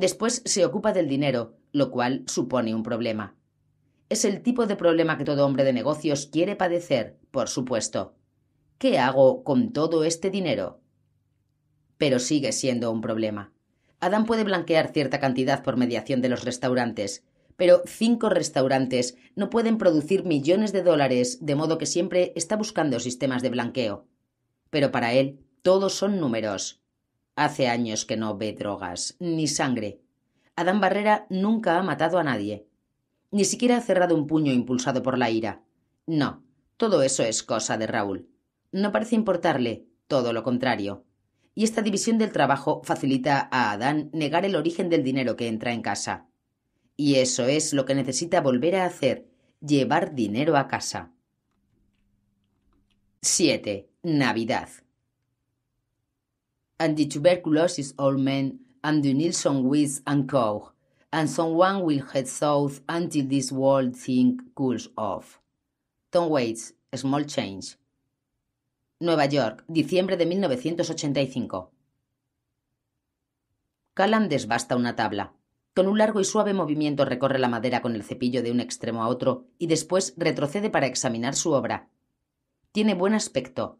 Después se ocupa del dinero, lo cual supone un problema. Es el tipo de problema que todo hombre de negocios quiere padecer, por supuesto. ¿Qué hago con todo este dinero? Pero sigue siendo un problema. Adam puede blanquear cierta cantidad por mediación de los restaurantes, pero cinco restaurantes no pueden producir millones de dólares, de modo que siempre está buscando sistemas de blanqueo. Pero para él, todos son números. Hace años que no ve drogas, ni sangre. Adán Barrera nunca ha matado a nadie. Ni siquiera ha cerrado un puño impulsado por la ira. No, todo eso es cosa de Raúl. No parece importarle, todo lo contrario. Y esta división del trabajo facilita a Adán negar el origen del dinero que entra en casa. Y eso es lo que necesita volver a hacer, llevar dinero a casa. 7. Navidad and the tuberculosis old man and the Nilsson wheat and co and someone will head south until this world thing cools off. Tom Waits, Small Change. Nueva York, diciembre de 1985. Callan desbasta una tabla. Con un largo y suave movimiento recorre la madera con el cepillo de un extremo a otro y después retrocede para examinar su obra. Tiene buen aspecto.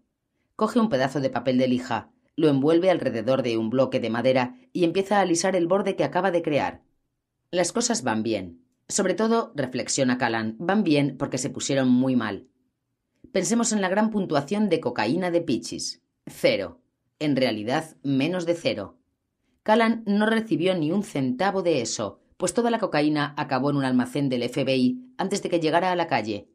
Coge un pedazo de papel de lija, lo envuelve alrededor de un bloque de madera y empieza a alisar el borde que acaba de crear. Las cosas van bien. Sobre todo, reflexiona Calan, van bien porque se pusieron muy mal. Pensemos en la gran puntuación de cocaína de Pichis. Cero. En realidad, menos de cero. Calan no recibió ni un centavo de eso, pues toda la cocaína acabó en un almacén del FBI antes de que llegara a la calle.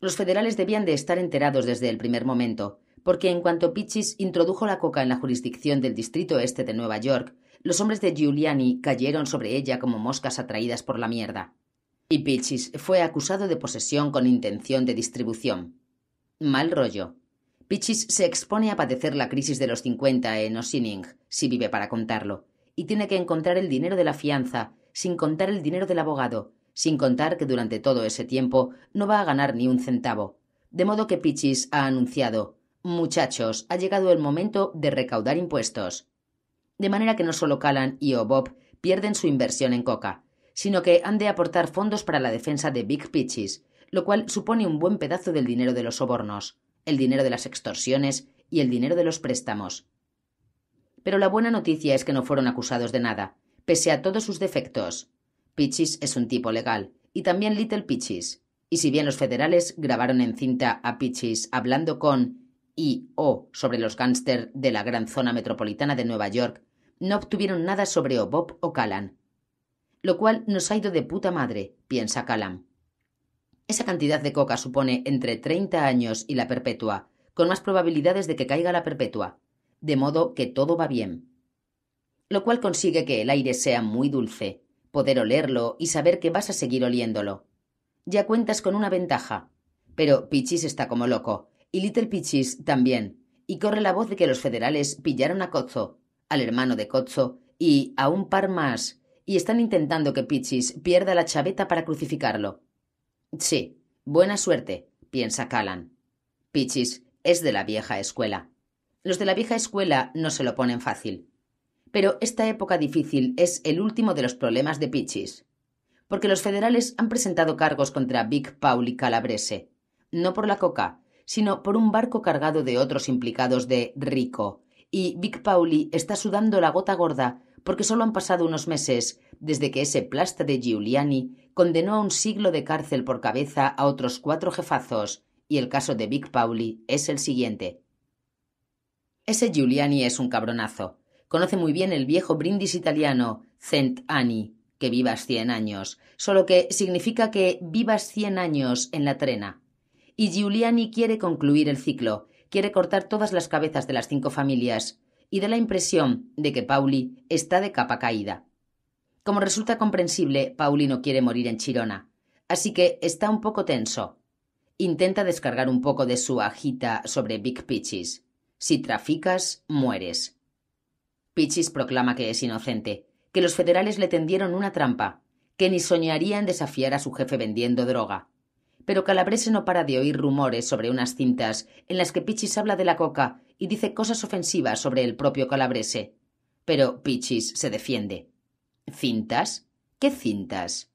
Los federales debían de estar enterados desde el primer momento, porque en cuanto Pichis introdujo la coca en la jurisdicción del Distrito Este de Nueva York, los hombres de Giuliani cayeron sobre ella como moscas atraídas por la mierda. Y Pichis fue acusado de posesión con intención de distribución. Mal rollo. Pichis se expone a padecer la crisis de los 50 en Ossining, si vive para contarlo, y tiene que encontrar el dinero de la fianza, sin contar el dinero del abogado, sin contar que durante todo ese tiempo no va a ganar ni un centavo. De modo que Pichis ha anunciado Muchachos, ha llegado el momento de recaudar impuestos. De manera que no solo Callan y Obob pierden su inversión en coca, sino que han de aportar fondos para la defensa de Big Pitches, lo cual supone un buen pedazo del dinero de los sobornos, el dinero de las extorsiones y el dinero de los préstamos. Pero la buena noticia es que no fueron acusados de nada, pese a todos sus defectos. Pitches es un tipo legal, y también Little Pitches. Y si bien los federales grabaron en cinta a Pitches hablando con y O sobre los gánster de la gran zona metropolitana de Nueva York no obtuvieron nada sobre o Bob o Callan. Lo cual nos ha ido de puta madre, piensa Callan. Esa cantidad de coca supone entre 30 años y la perpetua, con más probabilidades de que caiga la perpetua, de modo que todo va bien. Lo cual consigue que el aire sea muy dulce, poder olerlo y saber que vas a seguir oliéndolo. Ya cuentas con una ventaja. Pero Pichis está como loco, y Little Pichis también, y corre la voz de que los federales pillaron a Cozzo, al hermano de Cozzo y a un par más, y están intentando que Pichis pierda la chaveta para crucificarlo. Sí, buena suerte, piensa Callan. Pichis es de la vieja escuela. Los de la vieja escuela no se lo ponen fácil. Pero esta época difícil es el último de los problemas de Pichis. Porque los federales han presentado cargos contra Big Paul y Calabrese, no por la coca, sino por un barco cargado de otros implicados de Rico. Y Big Pauli está sudando la gota gorda porque solo han pasado unos meses desde que ese plasta de Giuliani condenó a un siglo de cárcel por cabeza a otros cuatro jefazos, y el caso de Big Pauli es el siguiente. Ese Giuliani es un cabronazo. Conoce muy bien el viejo brindis italiano, Cent Anni, que vivas cien años, solo que significa que vivas cien años en la trena. Y Giuliani quiere concluir el ciclo, quiere cortar todas las cabezas de las cinco familias, y da la impresión de que Pauli está de capa caída. Como resulta comprensible, Pauli no quiere morir en Chirona, así que está un poco tenso. Intenta descargar un poco de su agita sobre Big Peaches. Si traficas, mueres. Peaches proclama que es inocente, que los federales le tendieron una trampa, que ni soñaría en desafiar a su jefe vendiendo droga pero Calabrese no para de oír rumores sobre unas cintas en las que Pichis habla de la coca y dice cosas ofensivas sobre el propio Calabrese. Pero Pichis se defiende. ¿Cintas? ¿Qué cintas?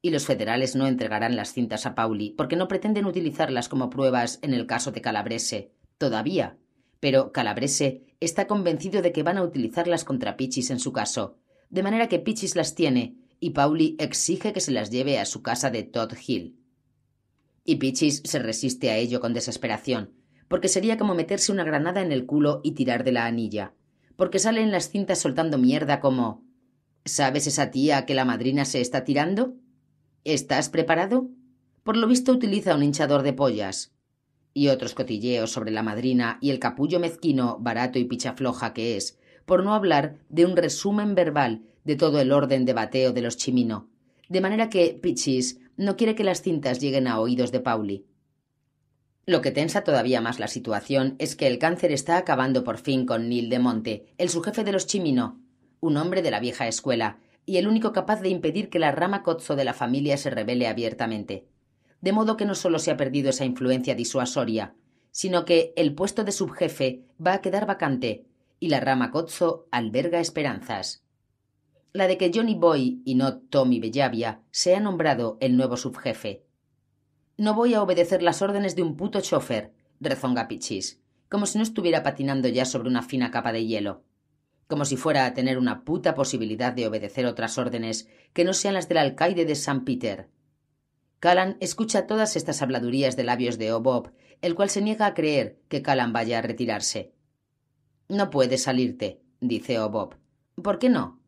Y los federales no entregarán las cintas a Pauli porque no pretenden utilizarlas como pruebas en el caso de Calabrese. Todavía. Pero Calabrese está convencido de que van a utilizarlas contra Pichis en su caso, de manera que Pichis las tiene y Pauli exige que se las lleve a su casa de Todd Hill. Y Pichis se resiste a ello con desesperación, porque sería como meterse una granada en el culo y tirar de la anilla, porque sale en las cintas soltando mierda como ¿Sabes esa tía que la madrina se está tirando? ¿Estás preparado? Por lo visto utiliza un hinchador de pollas. Y otros cotilleos sobre la madrina y el capullo mezquino, barato y pichafloja que es, por no hablar de un resumen verbal de todo el orden de bateo de los chimino. De manera que Pichis no quiere que las cintas lleguen a oídos de Pauli. Lo que tensa todavía más la situación es que el cáncer está acabando por fin con Neil de Monte, el subjefe de los Chimino, un hombre de la vieja escuela, y el único capaz de impedir que la rama cozzo de la familia se revele abiertamente. De modo que no solo se ha perdido esa influencia disuasoria, sino que el puesto de subjefe va a quedar vacante, y la rama cozzo alberga esperanzas la de que Johnny Boy y no Tommy Bellavia sea nombrado el nuevo subjefe. No voy a obedecer las órdenes de un puto chofer, rezonga Pichis, como si no estuviera patinando ya sobre una fina capa de hielo, como si fuera a tener una puta posibilidad de obedecer otras órdenes que no sean las del alcaide de San Peter. Callan escucha todas estas habladurías de labios de Obob, el cual se niega a creer que Callan vaya a retirarse. No puedes salirte, dice Obob. ¿Por qué no?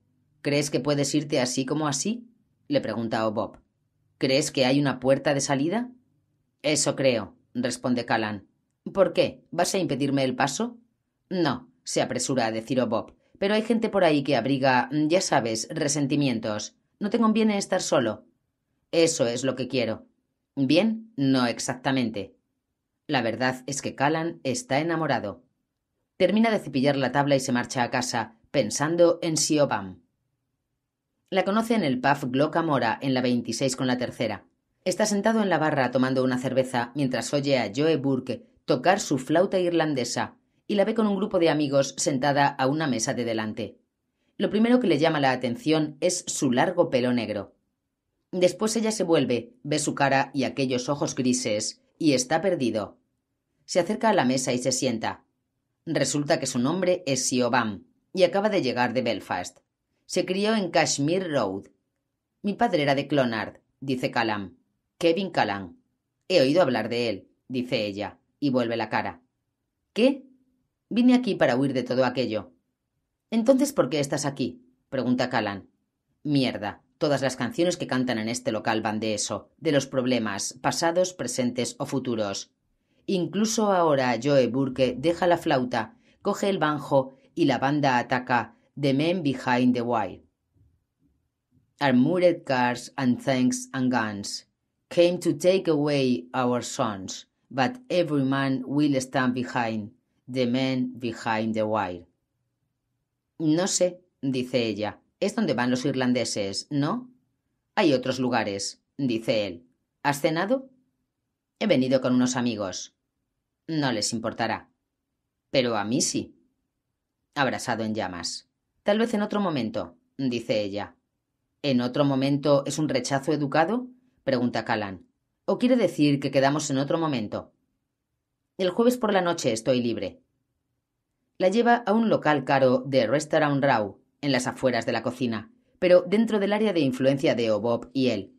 ¿Crees que puedes irte así como así? le pregunta Bob. ¿Crees que hay una puerta de salida? Eso creo, responde Calan. ¿Por qué? ¿Vas a impedirme el paso? No, se apresura a decir Bob. Pero hay gente por ahí que abriga, mm, ya sabes, resentimientos. No te conviene estar solo. Eso es lo que quiero. Bien, no exactamente. La verdad es que Calan está enamorado. Termina de cepillar la tabla y se marcha a casa, pensando en Siobhan. La conoce en el pub Glocamora, en la 26 con la tercera. Está sentado en la barra tomando una cerveza mientras oye a Joe Burke tocar su flauta irlandesa y la ve con un grupo de amigos sentada a una mesa de delante. Lo primero que le llama la atención es su largo pelo negro. Después ella se vuelve, ve su cara y aquellos ojos grises, y está perdido. Se acerca a la mesa y se sienta. Resulta que su nombre es Siobhan, y acaba de llegar de Belfast. Se crió en Kashmir Road. Mi padre era de Clonard, dice Callan. Kevin Callan. He oído hablar de él, dice ella, y vuelve la cara. ¿Qué? Vine aquí para huir de todo aquello. Entonces, ¿por qué estás aquí? pregunta Callan. Mierda, todas las canciones que cantan en este local van de eso, de los problemas, pasados, presentes o futuros. Incluso ahora Joe Burke deja la flauta, coge el banjo y la banda ataca The Men Behind the Wire. Armored cars and tanks and guns came to take away our sons, but every man will stand behind the men behind the wire. No sé, dice ella, es donde van los irlandeses, ¿no? Hay otros lugares, dice él. ¿Has cenado? He venido con unos amigos. No les importará. Pero a mí sí. Abrasado en llamas. Tal vez en otro momento, dice ella. ¿En otro momento es un rechazo educado? pregunta Calan. ¿O quiere decir que quedamos en otro momento? El jueves por la noche estoy libre. La lleva a un local caro de Restaurant row en las afueras de la cocina, pero dentro del área de influencia de Obob y él.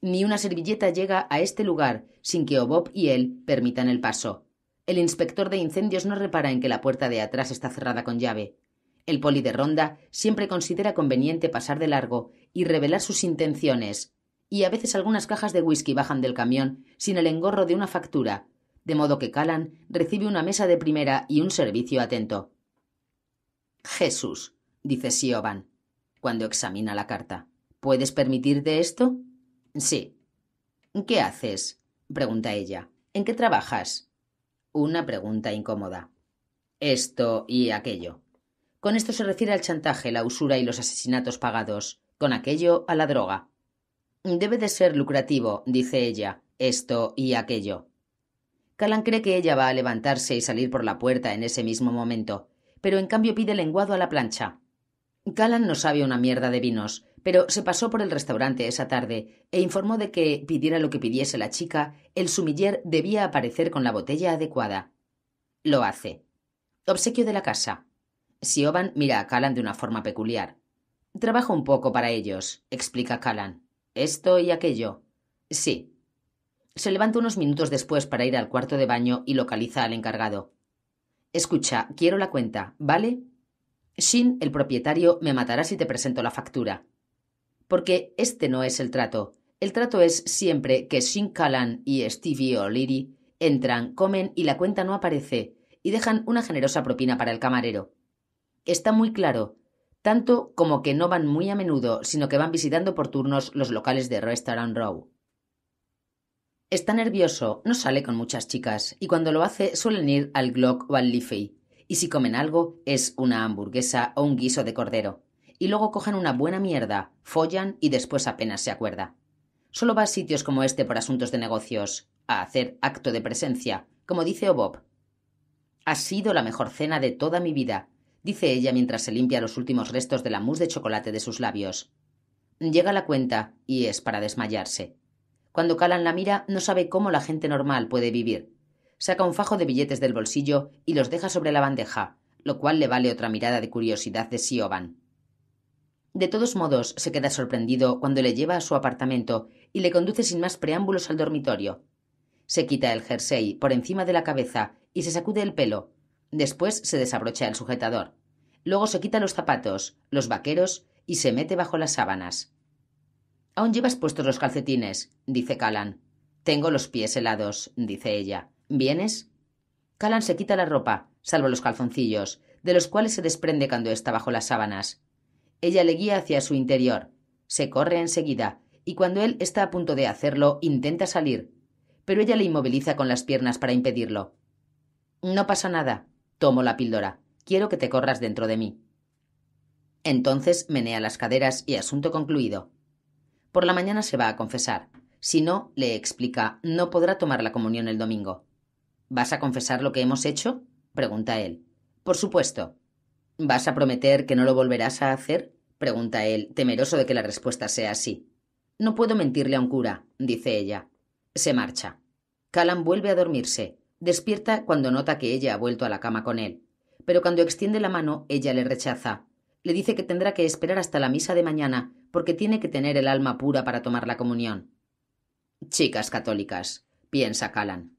Ni una servilleta llega a este lugar sin que Obob y él permitan el paso. El inspector de incendios no repara en que la puerta de atrás está cerrada con llave. El poli de ronda siempre considera conveniente pasar de largo y revelar sus intenciones, y a veces algunas cajas de whisky bajan del camión sin el engorro de una factura, de modo que Calan recibe una mesa de primera y un servicio atento. Jesús, dice Siobhan, cuando examina la carta. ¿Puedes permitirte esto? Sí. ¿Qué haces? pregunta ella. ¿En qué trabajas? Una pregunta incómoda. Esto y aquello. Con esto se refiere al chantaje, la usura y los asesinatos pagados, con aquello a la droga. Debe de ser lucrativo, dice ella, esto y aquello. Calan cree que ella va a levantarse y salir por la puerta en ese mismo momento, pero en cambio pide lenguado a la plancha. Calan no sabe una mierda de vinos, pero se pasó por el restaurante esa tarde e informó de que, pidiera lo que pidiese la chica, el sumiller debía aparecer con la botella adecuada. Lo hace. Obsequio de la casa. Siobhan mira a Callan de una forma peculiar. Trabajo un poco para ellos, explica Callan. Esto y aquello. Sí. Se levanta unos minutos después para ir al cuarto de baño y localiza al encargado. Escucha, quiero la cuenta, ¿vale? Shin, el propietario, me matará si te presento la factura. Porque este no es el trato. El trato es siempre que Shin Callan y Stevie O'Leary entran, comen y la cuenta no aparece, y dejan una generosa propina para el camarero. Está muy claro, tanto como que no van muy a menudo, sino que van visitando por turnos los locales de Restaurant Row. Está nervioso, no sale con muchas chicas, y cuando lo hace suelen ir al Glock o al Leafy, y si comen algo es una hamburguesa o un guiso de cordero, y luego cogen una buena mierda, follan y después apenas se acuerda. Solo va a sitios como este por asuntos de negocios, a hacer acto de presencia, como dice Obob. Ha sido la mejor cena de toda mi vida, dice ella mientras se limpia los últimos restos de la mousse de chocolate de sus labios. Llega la cuenta y es para desmayarse. Cuando Calan la mira, no sabe cómo la gente normal puede vivir. Saca un fajo de billetes del bolsillo y los deja sobre la bandeja, lo cual le vale otra mirada de curiosidad de Siobhan. De todos modos, se queda sorprendido cuando le lleva a su apartamento y le conduce sin más preámbulos al dormitorio. Se quita el jersey por encima de la cabeza y se sacude el pelo, Después se desabrocha el sujetador. Luego se quita los zapatos, los vaqueros y se mete bajo las sábanas. Aún llevas puestos los calcetines, dice Calan. Tengo los pies helados, dice ella. ¿Vienes? Calan se quita la ropa, salvo los calzoncillos, de los cuales se desprende cuando está bajo las sábanas. Ella le guía hacia su interior. Se corre enseguida, y cuando él está a punto de hacerlo, intenta salir, pero ella le inmoviliza con las piernas para impedirlo. No pasa nada, Tomo la píldora. Quiero que te corras dentro de mí. Entonces menea las caderas y asunto concluido. Por la mañana se va a confesar. Si no, le explica, no podrá tomar la comunión el domingo. ¿Vas a confesar lo que hemos hecho? pregunta él. Por supuesto. ¿Vas a prometer que no lo volverás a hacer? pregunta él, temeroso de que la respuesta sea así. No puedo mentirle a un cura, dice ella. Se marcha. Callan vuelve a dormirse. Despierta cuando nota que ella ha vuelto a la cama con él, pero cuando extiende la mano, ella le rechaza. Le dice que tendrá que esperar hasta la misa de mañana porque tiene que tener el alma pura para tomar la comunión. Chicas católicas, piensa Calan.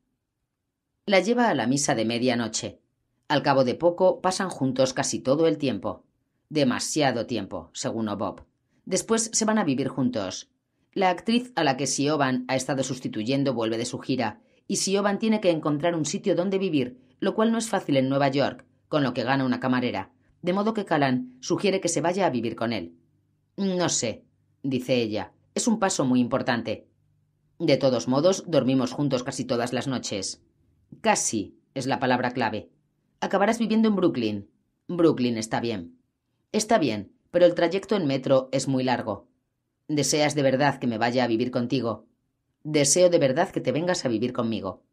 La lleva a la misa de medianoche. Al cabo de poco pasan juntos casi todo el tiempo. Demasiado tiempo, según Bob. Después se van a vivir juntos. La actriz a la que Siobhan ha estado sustituyendo vuelve de su gira, y Siobhan tiene que encontrar un sitio donde vivir, lo cual no es fácil en Nueva York, con lo que gana una camarera, de modo que Calan sugiere que se vaya a vivir con él. No sé, dice ella, es un paso muy importante. De todos modos, dormimos juntos casi todas las noches. Casi es la palabra clave. Acabarás viviendo en Brooklyn. Brooklyn está bien. Está bien, pero el trayecto en metro es muy largo. ¿Deseas de verdad que me vaya a vivir contigo? Deseo de verdad que te vengas a vivir conmigo.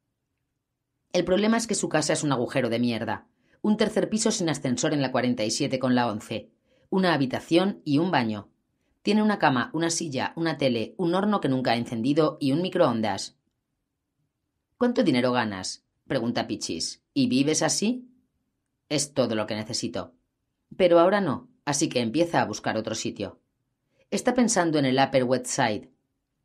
El problema es que su casa es un agujero de mierda. Un tercer piso sin ascensor en la 47 con la 11. Una habitación y un baño. Tiene una cama, una silla, una tele, un horno que nunca ha encendido y un microondas. ¿Cuánto dinero ganas? pregunta Pichis. ¿Y vives así? Es todo lo que necesito. Pero ahora no, así que empieza a buscar otro sitio. Está pensando en el Upper West Side,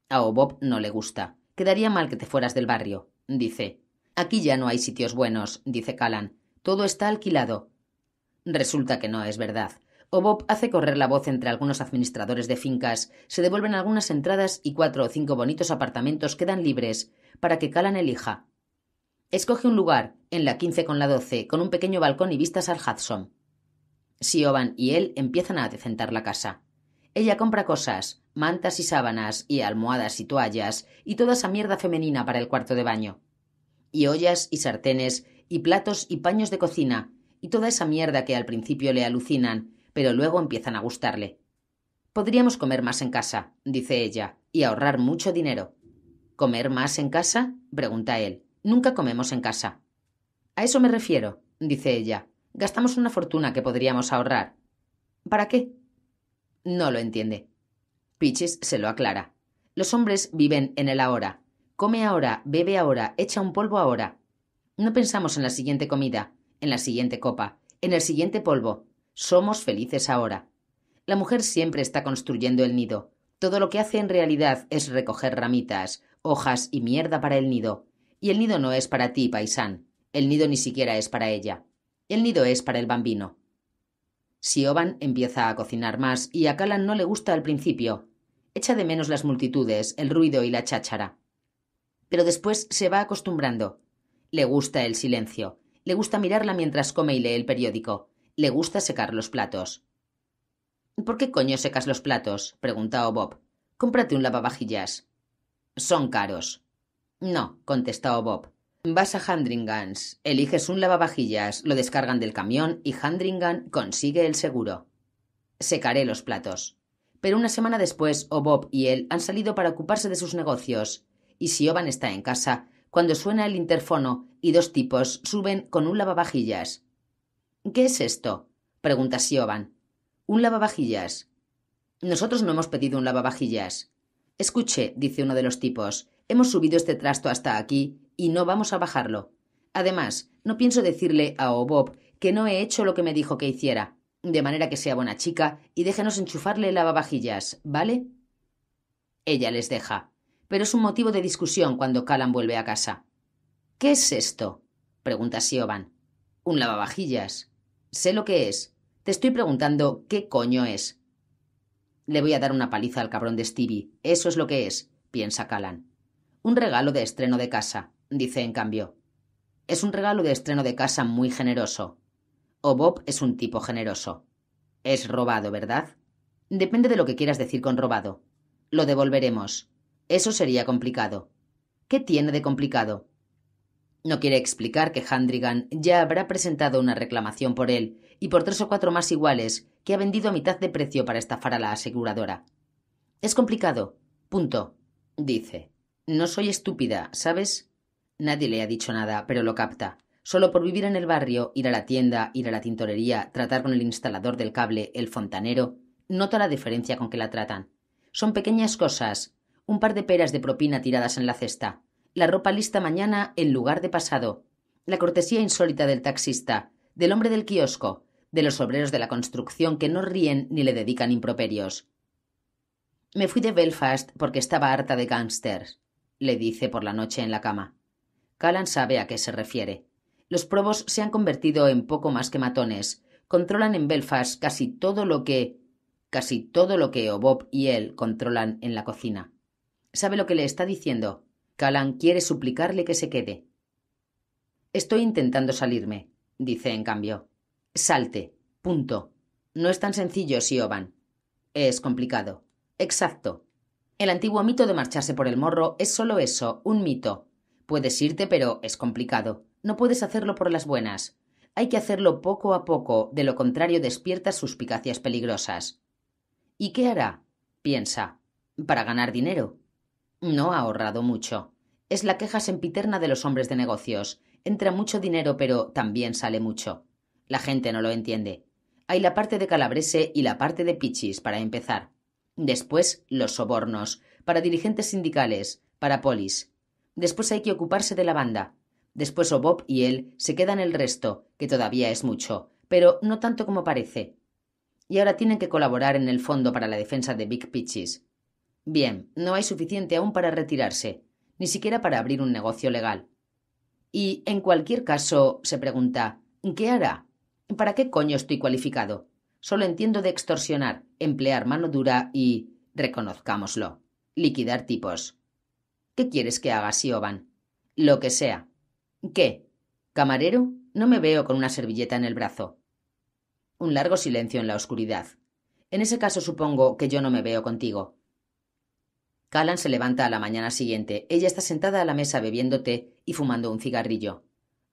a Bob no le gusta. Quedaría mal que te fueras del barrio, dice. Aquí ya no hay sitios buenos, dice Calan. Todo está alquilado. Resulta que no es verdad. Bob hace correr la voz entre algunos administradores de fincas, se devuelven algunas entradas y cuatro o cinco bonitos apartamentos quedan libres para que Calan elija. Escoge un lugar, en la quince con la doce, con un pequeño balcón y vistas al Hudson. Siobhan y él empiezan a decentar la casa. Ella compra cosas, mantas y sábanas, y almohadas y toallas, y toda esa mierda femenina para el cuarto de baño. Y ollas y sartenes, y platos y paños de cocina, y toda esa mierda que al principio le alucinan, pero luego empiezan a gustarle. Podríamos comer más en casa, dice ella, y ahorrar mucho dinero. ¿Comer más en casa? pregunta él. Nunca comemos en casa. A eso me refiero, dice ella. Gastamos una fortuna que podríamos ahorrar. ¿Para qué? No lo entiende. Pitches se lo aclara. Los hombres viven en el ahora. Come ahora, bebe ahora, echa un polvo ahora. No pensamos en la siguiente comida, en la siguiente copa, en el siguiente polvo. Somos felices ahora. La mujer siempre está construyendo el nido. Todo lo que hace en realidad es recoger ramitas, hojas y mierda para el nido. Y el nido no es para ti, paisán. El nido ni siquiera es para ella. El nido es para el bambino. Siobhan empieza a cocinar más y a Calan no le gusta al principio. Echa de menos las multitudes, el ruido y la cháchara. Pero después se va acostumbrando. Le gusta el silencio. Le gusta mirarla mientras come y lee el periódico. Le gusta secar los platos. ¿Por qué coño secas los platos? preguntó Bob. Cómprate un lavavajillas. Son caros. No, contestó Bob. Vas a Handringans, eliges un lavavajillas, lo descargan del camión y Handringan consigue el seguro. Secaré los platos. Pero una semana después, Bob y él han salido para ocuparse de sus negocios, y Sioban está en casa, cuando suena el interfono y dos tipos suben con un lavavajillas. ¿Qué es esto? pregunta Sioban. Un lavavajillas. Nosotros no hemos pedido un lavavajillas. Escuche, dice uno de los tipos, hemos subido este trasto hasta aquí y no vamos a bajarlo. Además, no pienso decirle a Obob que no he hecho lo que me dijo que hiciera, de manera que sea buena chica y déjenos enchufarle lavavajillas, ¿vale? Ella les deja, pero es un motivo de discusión cuando Calan vuelve a casa. ¿Qué es esto? pregunta Siobhan. Un lavavajillas. Sé lo que es. Te estoy preguntando qué coño es. Le voy a dar una paliza al cabrón de Stevie. Eso es lo que es, piensa Callan. Un regalo de estreno de casa dice en cambio. Es un regalo de estreno de casa muy generoso. O Bob es un tipo generoso. Es robado, ¿verdad? Depende de lo que quieras decir con robado. Lo devolveremos. Eso sería complicado. ¿Qué tiene de complicado? No quiere explicar que Handrigan ya habrá presentado una reclamación por él y por tres o cuatro más iguales que ha vendido a mitad de precio para estafar a la aseguradora. Es complicado. Punto. Dice. No soy estúpida, ¿sabes? Nadie le ha dicho nada, pero lo capta. Solo por vivir en el barrio, ir a la tienda, ir a la tintorería, tratar con el instalador del cable, el fontanero, nota la diferencia con que la tratan. Son pequeñas cosas, un par de peras de propina tiradas en la cesta, la ropa lista mañana en lugar de pasado, la cortesía insólita del taxista, del hombre del kiosco, de los obreros de la construcción que no ríen ni le dedican improperios. Me fui de Belfast porque estaba harta de gángsters, le dice por la noche en la cama. Callan sabe a qué se refiere. Los probos se han convertido en poco más que matones. Controlan en Belfast casi todo lo que. casi todo lo que Obob y él controlan en la cocina. ¿Sabe lo que le está diciendo? Callan quiere suplicarle que se quede. Estoy intentando salirme, dice en cambio. Salte. Punto. No es tan sencillo, Sioban. Es complicado. Exacto. El antiguo mito de marcharse por el morro es solo eso, un mito, Puedes irte, pero es complicado. No puedes hacerlo por las buenas. Hay que hacerlo poco a poco, de lo contrario despiertas suspicacias peligrosas. ¿Y qué hará? Piensa. Para ganar dinero. No ha ahorrado mucho. Es la queja sempiterna de los hombres de negocios. Entra mucho dinero, pero también sale mucho. La gente no lo entiende. Hay la parte de Calabrese y la parte de Pichis, para empezar. Después, los sobornos, para dirigentes sindicales, para polis, Después hay que ocuparse de la banda. Después o Bob y él se quedan el resto, que todavía es mucho, pero no tanto como parece. Y ahora tienen que colaborar en el fondo para la defensa de Big Pitches. Bien, no hay suficiente aún para retirarse, ni siquiera para abrir un negocio legal. Y, en cualquier caso, se pregunta, ¿qué hará? ¿Para qué coño estoy cualificado? Solo entiendo de extorsionar, emplear mano dura y, reconozcámoslo, liquidar tipos. ¿Qué quieres que haga, Siobhan? Lo que sea. ¿Qué? Camarero, no me veo con una servilleta en el brazo. Un largo silencio en la oscuridad. En ese caso supongo que yo no me veo contigo. Callan se levanta a la mañana siguiente. Ella está sentada a la mesa bebiendo té y fumando un cigarrillo.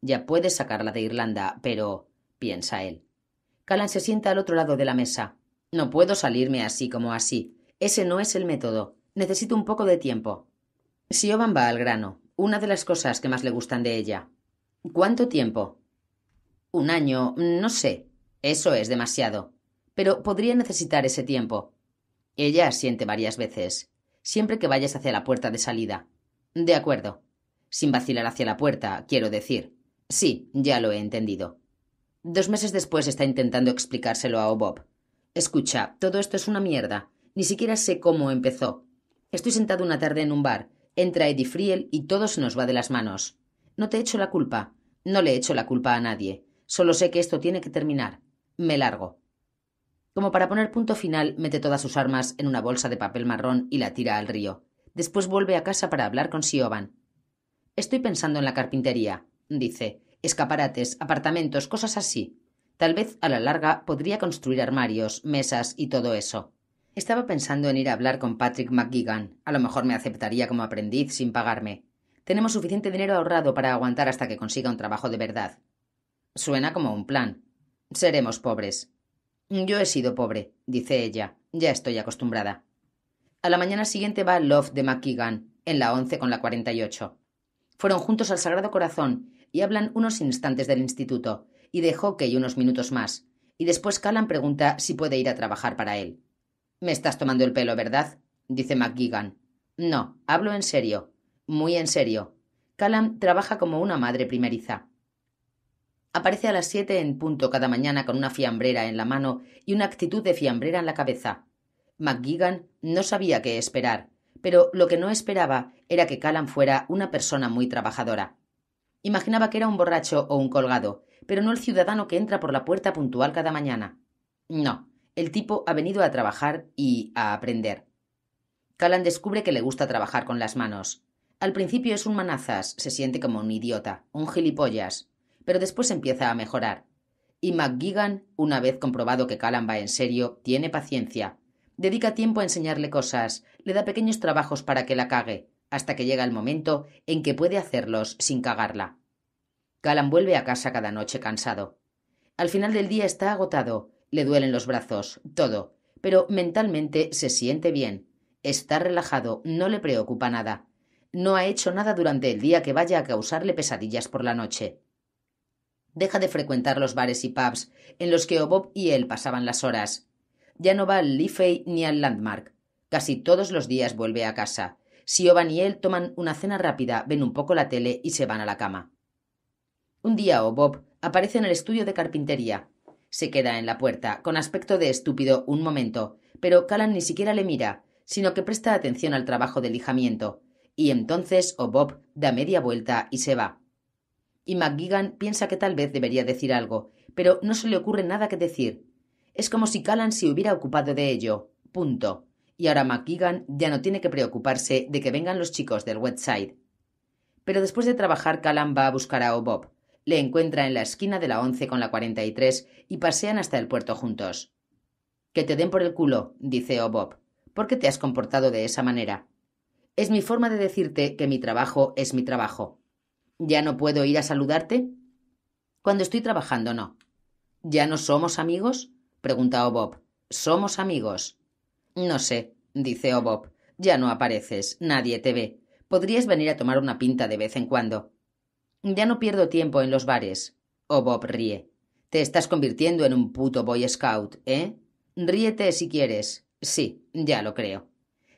Ya puedes sacarla de Irlanda, pero piensa él. Callan se sienta al otro lado de la mesa. No puedo salirme así como así. Ese no es el método. Necesito un poco de tiempo. Siobhan va al grano. Una de las cosas que más le gustan de ella. ¿Cuánto tiempo? Un año, no sé. Eso es demasiado. Pero podría necesitar ese tiempo. Ella siente varias veces. Siempre que vayas hacia la puerta de salida. De acuerdo. Sin vacilar hacia la puerta, quiero decir. Sí, ya lo he entendido. Dos meses después está intentando explicárselo a Obob. Escucha, todo esto es una mierda. Ni siquiera sé cómo empezó. Estoy sentado una tarde en un bar, Entra Eddie Friel y todo se nos va de las manos. No te echo la culpa. No le echo la culpa a nadie. Solo sé que esto tiene que terminar. Me largo. Como para poner punto final, mete todas sus armas en una bolsa de papel marrón y la tira al río. Después vuelve a casa para hablar con Siobhan. Estoy pensando en la carpintería, dice. Escaparates, apartamentos, cosas así. Tal vez a la larga podría construir armarios, mesas y todo eso. Estaba pensando en ir a hablar con Patrick McGuigan. A lo mejor me aceptaría como aprendiz sin pagarme. Tenemos suficiente dinero ahorrado para aguantar hasta que consiga un trabajo de verdad. Suena como un plan. Seremos pobres. Yo he sido pobre, dice ella. Ya estoy acostumbrada. A la mañana siguiente va al loft de McGigan, en la once con la cuarenta y ocho. Fueron juntos al Sagrado Corazón y hablan unos instantes del instituto, y de hockey unos minutos más, y después Callan pregunta si puede ir a trabajar para él. Me estás tomando el pelo, ¿verdad? dice McGigan. No, hablo en serio. Muy en serio. Callan trabaja como una madre primeriza. Aparece a las siete en punto cada mañana con una fiambrera en la mano y una actitud de fiambrera en la cabeza. McGigan no sabía qué esperar, pero lo que no esperaba era que Callan fuera una persona muy trabajadora. Imaginaba que era un borracho o un colgado, pero no el ciudadano que entra por la puerta puntual cada mañana. No, el tipo ha venido a trabajar y a aprender. Calan descubre que le gusta trabajar con las manos. Al principio es un manazas, se siente como un idiota, un gilipollas, pero después empieza a mejorar. Y McGigan, una vez comprobado que Calan va en serio, tiene paciencia. Dedica tiempo a enseñarle cosas, le da pequeños trabajos para que la cague, hasta que llega el momento en que puede hacerlos sin cagarla. Calan vuelve a casa cada noche cansado. Al final del día está agotado, le duelen los brazos, todo, pero mentalmente se siente bien. Está relajado, no le preocupa nada. No ha hecho nada durante el día que vaya a causarle pesadillas por la noche. Deja de frecuentar los bares y pubs en los que Obob y él pasaban las horas. Ya no va al Liffey ni al Landmark. Casi todos los días vuelve a casa. Si Oban y él toman una cena rápida, ven un poco la tele y se van a la cama. Un día Obob aparece en el estudio de carpintería. Se queda en la puerta, con aspecto de estúpido un momento, pero Callan ni siquiera le mira, sino que presta atención al trabajo de lijamiento, y entonces O'Bob oh da media vuelta y se va. Y MacGigan piensa que tal vez debería decir algo, pero no se le ocurre nada que decir. Es como si Callan se hubiera ocupado de ello. Punto. Y ahora MacGigan ya no tiene que preocuparse de que vengan los chicos del West Side. Pero después de trabajar, Callan va a buscar a O'Bob. Oh le encuentra en la esquina de la once con la cuarenta y tres y pasean hasta el puerto juntos. Que te den por el culo, dice O'Bob. ¿Por qué te has comportado de esa manera? Es mi forma de decirte que mi trabajo es mi trabajo. ¿Ya no puedo ir a saludarte? Cuando estoy trabajando, no. ¿Ya no somos amigos? pregunta Bob. Somos amigos. No sé, dice Bob. Ya no apareces, nadie te ve. Podrías venir a tomar una pinta de vez en cuando. Ya no pierdo tiempo en los bares. O oh, Bob ríe. Te estás convirtiendo en un puto Boy Scout, ¿eh? Ríete si quieres. Sí, ya lo creo.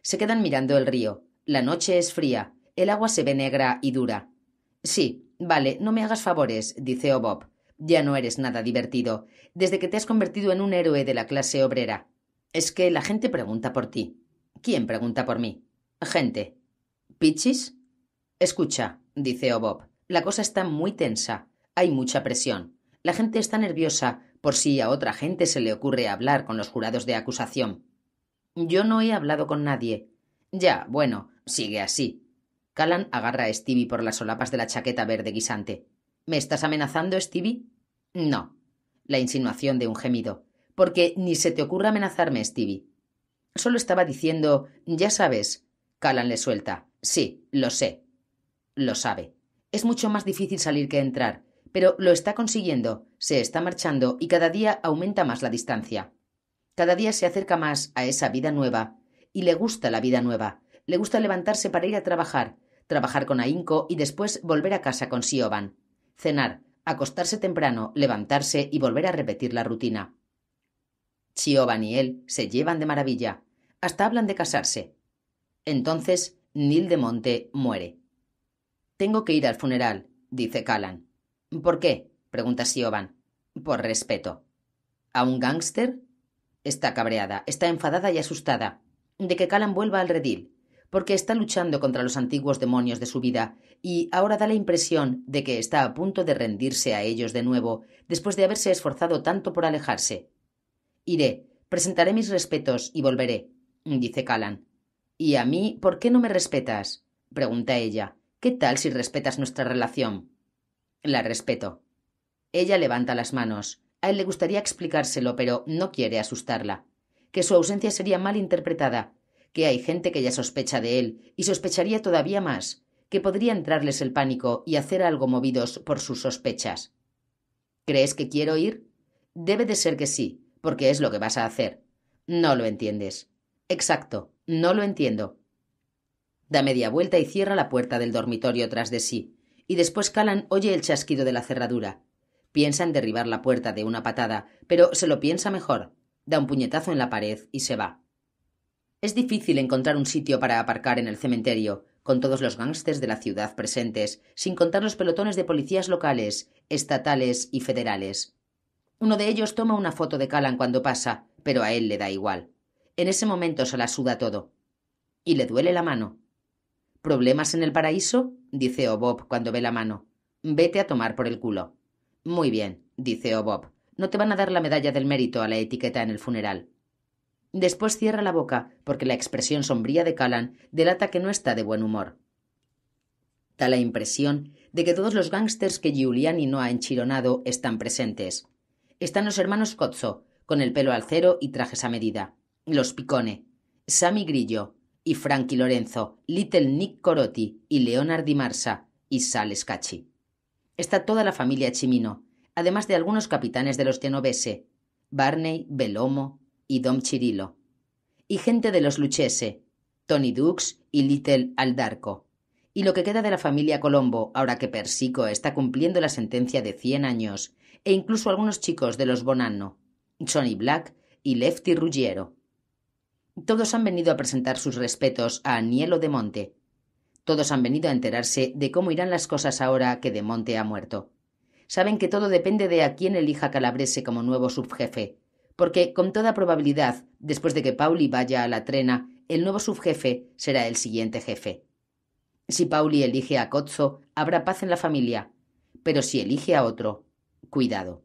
Se quedan mirando el río. La noche es fría. El agua se ve negra y dura. Sí, vale, no me hagas favores, dice oh, Bob. Ya no eres nada divertido, desde que te has convertido en un héroe de la clase obrera. Es que la gente pregunta por ti. ¿Quién pregunta por mí? Gente. ¿Pichis? Escucha, dice oh, Bob. La cosa está muy tensa. Hay mucha presión. La gente está nerviosa por si a otra gente se le ocurre hablar con los jurados de acusación. Yo no he hablado con nadie. Ya, bueno, sigue así. Callan agarra a Stevie por las solapas de la chaqueta verde guisante. ¿Me estás amenazando, Stevie? No. La insinuación de un gemido. Porque ni se te ocurra amenazarme, Stevie. Solo estaba diciendo, ya sabes. Callan le suelta. Sí, lo sé. Lo sabe. Es mucho más difícil salir que entrar, pero lo está consiguiendo, se está marchando y cada día aumenta más la distancia. Cada día se acerca más a esa vida nueva, y le gusta la vida nueva. Le gusta levantarse para ir a trabajar, trabajar con ahínco y después volver a casa con Siobhan. Cenar, acostarse temprano, levantarse y volver a repetir la rutina. Siobhan y él se llevan de maravilla. Hasta hablan de casarse. Entonces, Nil de Monte muere. Tengo que ir al funeral, dice Calan. ¿Por qué? pregunta Siobhan. Por respeto. ¿A un gángster? Está cabreada, está enfadada y asustada de que Calan vuelva al redil, porque está luchando contra los antiguos demonios de su vida, y ahora da la impresión de que está a punto de rendirse a ellos de nuevo, después de haberse esforzado tanto por alejarse. Iré, presentaré mis respetos y volveré, dice Calan. ¿Y a mí por qué no me respetas? pregunta ella. ¿Qué tal si respetas nuestra relación? La respeto. Ella levanta las manos. A él le gustaría explicárselo, pero no quiere asustarla. Que su ausencia sería mal interpretada, que hay gente que ya sospecha de él, y sospecharía todavía más, que podría entrarles el pánico y hacer algo movidos por sus sospechas. ¿Crees que quiero ir? Debe de ser que sí, porque es lo que vas a hacer. No lo entiendes. Exacto, no lo entiendo. Da media vuelta y cierra la puerta del dormitorio tras de sí, y después Calan oye el chasquido de la cerradura. Piensa en derribar la puerta de una patada, pero se lo piensa mejor. Da un puñetazo en la pared y se va. Es difícil encontrar un sitio para aparcar en el cementerio, con todos los gángsters de la ciudad presentes, sin contar los pelotones de policías locales, estatales y federales. Uno de ellos toma una foto de Calan cuando pasa, pero a él le da igual. En ese momento se la suda todo. Y le duele la mano. ¿Problemas en el paraíso? dice Obob cuando ve la mano. Vete a tomar por el culo. Muy bien, dice Obob. No te van a dar la medalla del mérito a la etiqueta en el funeral. Después cierra la boca, porque la expresión sombría de Calan delata que no está de buen humor. Da la impresión de que todos los gángsters que Giuliani no ha enchironado están presentes. Están los hermanos Cozzo, con el pelo al cero y trajes a medida. Los Picone. Sammy Grillo y Frankie Lorenzo, Little Nick Corotti y Leonard Di Marsa y Sal Scacchi. Está toda la familia Chimino, además de algunos capitanes de los Genovese, Barney, Belomo y Dom Chirilo, y gente de los Luchese, Tony Dux y Little Aldarco, y lo que queda de la familia Colombo, ahora que Persico está cumpliendo la sentencia de 100 años, e incluso algunos chicos de los Bonanno, Johnny Black y Lefty Ruggiero. Todos han venido a presentar sus respetos a Anielo de Monte. Todos han venido a enterarse de cómo irán las cosas ahora que de Monte ha muerto. Saben que todo depende de a quién elija Calabrese como nuevo subjefe, porque con toda probabilidad, después de que Pauli vaya a la trena, el nuevo subjefe será el siguiente jefe. Si Pauli elige a Cozzo, habrá paz en la familia, pero si elige a otro, cuidado.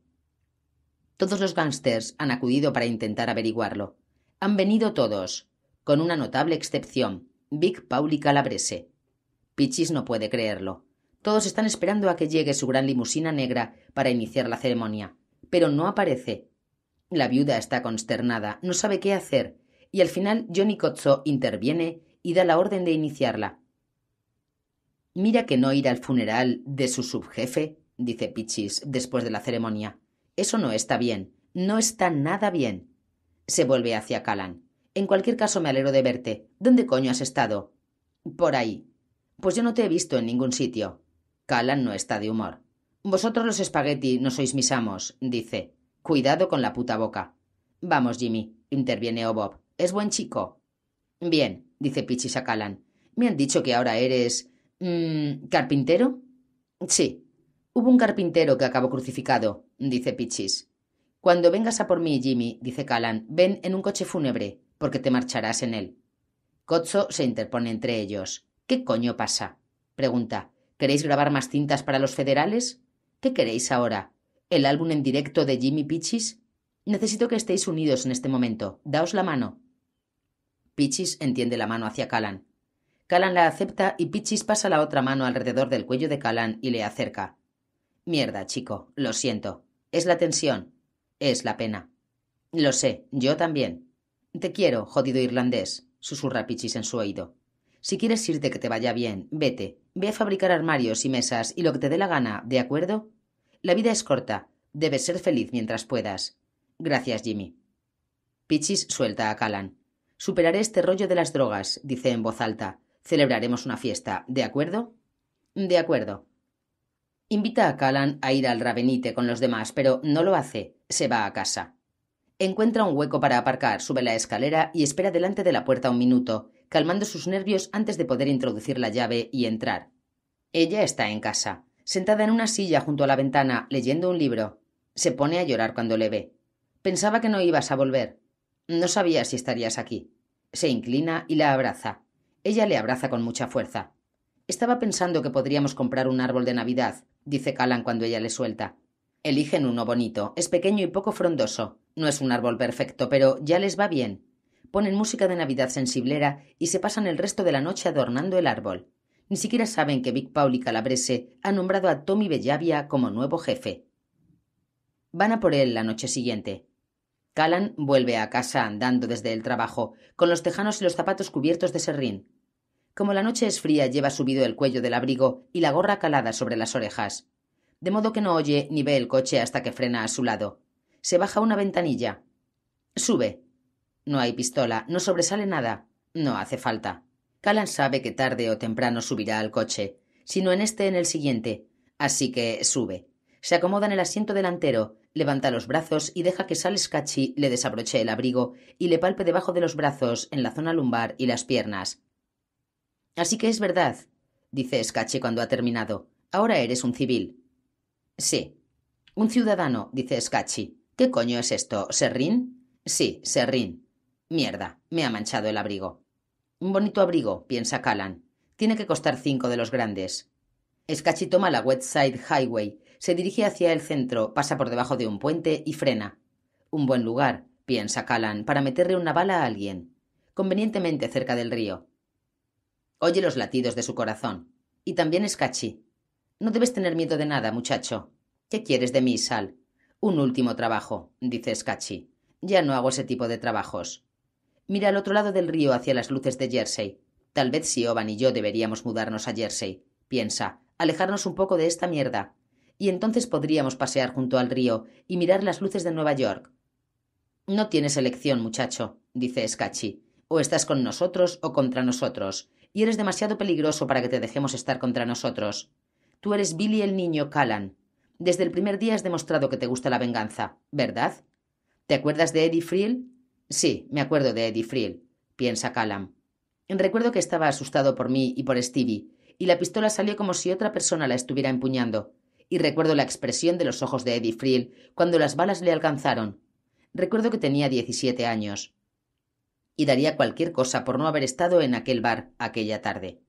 Todos los gángsters han acudido para intentar averiguarlo. Han venido todos, con una notable excepción, Vic Pauli Calabrese. Pichis no puede creerlo. Todos están esperando a que llegue su gran limusina negra para iniciar la ceremonia, pero no aparece. La viuda está consternada, no sabe qué hacer, y al final Johnny Cozzo interviene y da la orden de iniciarla. Mira que no ir al funeral de su subjefe, dice Pichis después de la ceremonia. Eso no está bien, no está nada bien. Se vuelve hacia Calan. En cualquier caso, me alegro de verte. ¿Dónde coño has estado? Por ahí. Pues yo no te he visto en ningún sitio. Calan no está de humor. Vosotros los espagueti no sois mis amos, dice. Cuidado con la puta boca. Vamos, Jimmy, interviene Obob. Es buen chico. Bien, dice Pichis a Calan. Me han dicho que ahora eres. Mm, ¿Carpintero? Sí. Hubo un carpintero que acabó crucificado, dice Pichis. Cuando vengas a por mí, Jimmy, dice Callan, ven en un coche fúnebre, porque te marcharás en él. Cotso se interpone entre ellos. ¿Qué coño pasa? pregunta. ¿Queréis grabar más cintas para los federales? ¿Qué queréis ahora? ¿El álbum en directo de Jimmy Pichis? Necesito que estéis unidos en este momento. Daos la mano. Pichis entiende la mano hacia Callan. Callan la acepta y Pichis pasa la otra mano alrededor del cuello de Callan y le acerca. Mierda, chico, lo siento. Es la tensión. Es la pena. Lo sé, yo también. Te quiero, jodido irlandés, susurra Pichis en su oído. Si quieres irte que te vaya bien, vete. Ve a fabricar armarios y mesas y lo que te dé la gana, ¿de acuerdo? La vida es corta. Debes ser feliz mientras puedas. Gracias, Jimmy. Pichis suelta a Calan. Superaré este rollo de las drogas, dice en voz alta. Celebraremos una fiesta, ¿de acuerdo? De acuerdo. Invita a Callan a ir al Ravenite con los demás, pero no lo hace, se va a casa. Encuentra un hueco para aparcar, sube la escalera y espera delante de la puerta un minuto, calmando sus nervios antes de poder introducir la llave y entrar. Ella está en casa, sentada en una silla junto a la ventana, leyendo un libro. Se pone a llorar cuando le ve. Pensaba que no ibas a volver. No sabía si estarías aquí. Se inclina y la abraza. Ella le abraza con mucha fuerza. Estaba pensando que podríamos comprar un árbol de Navidad, dice Calan cuando ella le suelta. Eligen uno bonito, es pequeño y poco frondoso. No es un árbol perfecto, pero ya les va bien. Ponen música de Navidad sensiblera y se pasan el resto de la noche adornando el árbol. Ni siquiera saben que Big Paul y Calabrese han nombrado a Tommy Bellavia como nuevo jefe. Van a por él la noche siguiente. Calan vuelve a casa andando desde el trabajo, con los tejanos y los zapatos cubiertos de serrín. Como la noche es fría, lleva subido el cuello del abrigo y la gorra calada sobre las orejas, de modo que no oye ni ve el coche hasta que frena a su lado. Se baja una ventanilla. Sube. No hay pistola, no sobresale nada. No hace falta. Calan sabe que tarde o temprano subirá al coche, sino en este en el siguiente, así que sube. Se acomoda en el asiento delantero, levanta los brazos y deja que Sal Scachi, le desabroche el abrigo y le palpe debajo de los brazos, en la zona lumbar y las piernas. Así que es verdad, dice Escache cuando ha terminado. Ahora eres un civil. Sí. Un ciudadano, dice Scachi. ¿Qué coño es esto? ¿Serrín? Sí, serrín. Mierda, me ha manchado el abrigo. Un bonito abrigo, piensa Callan. Tiene que costar cinco de los grandes. Escachi toma la West Side Highway, se dirige hacia el centro, pasa por debajo de un puente y frena. Un buen lugar, piensa Callan, para meterle una bala a alguien. Convenientemente cerca del río. Oye los latidos de su corazón. Y también es No debes tener miedo de nada, muchacho. ¿Qué quieres de mí, Sal? Un último trabajo, dice escachi Ya no hago ese tipo de trabajos. Mira al otro lado del río hacia las luces de Jersey. Tal vez si Oban y yo deberíamos mudarnos a Jersey. Piensa, alejarnos un poco de esta mierda. Y entonces podríamos pasear junto al río y mirar las luces de Nueva York. No tienes elección, muchacho, dice Escachi, O estás con nosotros o contra nosotros y eres demasiado peligroso para que te dejemos estar contra nosotros. Tú eres Billy el niño Callan. Desde el primer día has demostrado que te gusta la venganza, ¿verdad? ¿Te acuerdas de Eddie Friel? Sí, me acuerdo de Eddie Friel, piensa Callan. Recuerdo que estaba asustado por mí y por Stevie, y la pistola salió como si otra persona la estuviera empuñando. Y recuerdo la expresión de los ojos de Eddie Friel cuando las balas le alcanzaron. Recuerdo que tenía 17 años y daría cualquier cosa por no haber estado en aquel bar aquella tarde.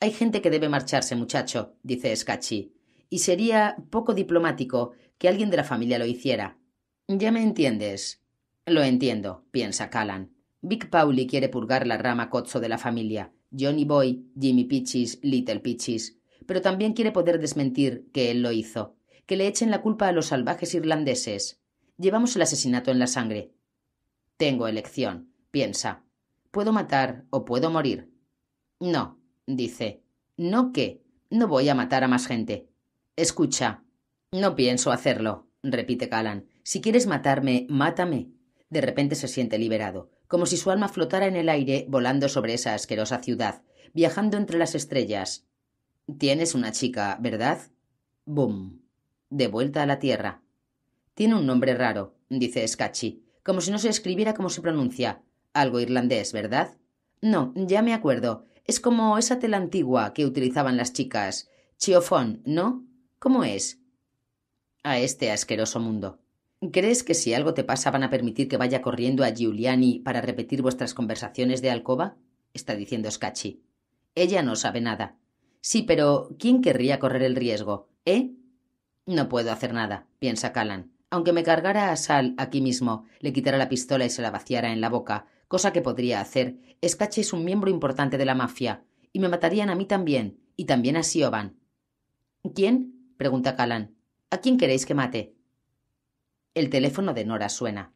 Hay gente que debe marcharse, muchacho, dice Scatchi, y sería poco diplomático que alguien de la familia lo hiciera. Ya me entiendes. Lo entiendo, piensa Callan. Big Pauli quiere purgar la rama cozzo de la familia, Johnny Boy, Jimmy Peaches, Little Peaches, pero también quiere poder desmentir que él lo hizo, que le echen la culpa a los salvajes irlandeses. Llevamos el asesinato en la sangre. Tengo elección, piensa. Puedo matar o puedo morir. No, dice. ¿No qué? No voy a matar a más gente. Escucha. No pienso hacerlo, repite Calan. Si quieres matarme, mátame. De repente se siente liberado, como si su alma flotara en el aire, volando sobre esa asquerosa ciudad, viajando entre las estrellas. Tienes una chica, ¿verdad? Boom. De vuelta a la Tierra. Tiene un nombre raro, dice Skachi. como si no se escribiera como se pronuncia. Algo irlandés, ¿verdad? No, ya me acuerdo. Es como esa tela antigua que utilizaban las chicas. Chiofón, ¿no? ¿Cómo es? A este asqueroso mundo. ¿Crees que si algo te pasa van a permitir que vaya corriendo a Giuliani para repetir vuestras conversaciones de alcoba? está diciendo Scachi. Ella no sabe nada. Sí, pero ¿quién querría correr el riesgo? ¿Eh? No puedo hacer nada, piensa Calan. Aunque me cargara a Sal aquí mismo, le quitara la pistola y se la vaciara en la boca, cosa que podría hacer. Escache es un miembro importante de la mafia, y me matarían a mí también, y también a Siobhan. ¿Quién? pregunta Calan. ¿A quién queréis que mate? El teléfono de Nora suena.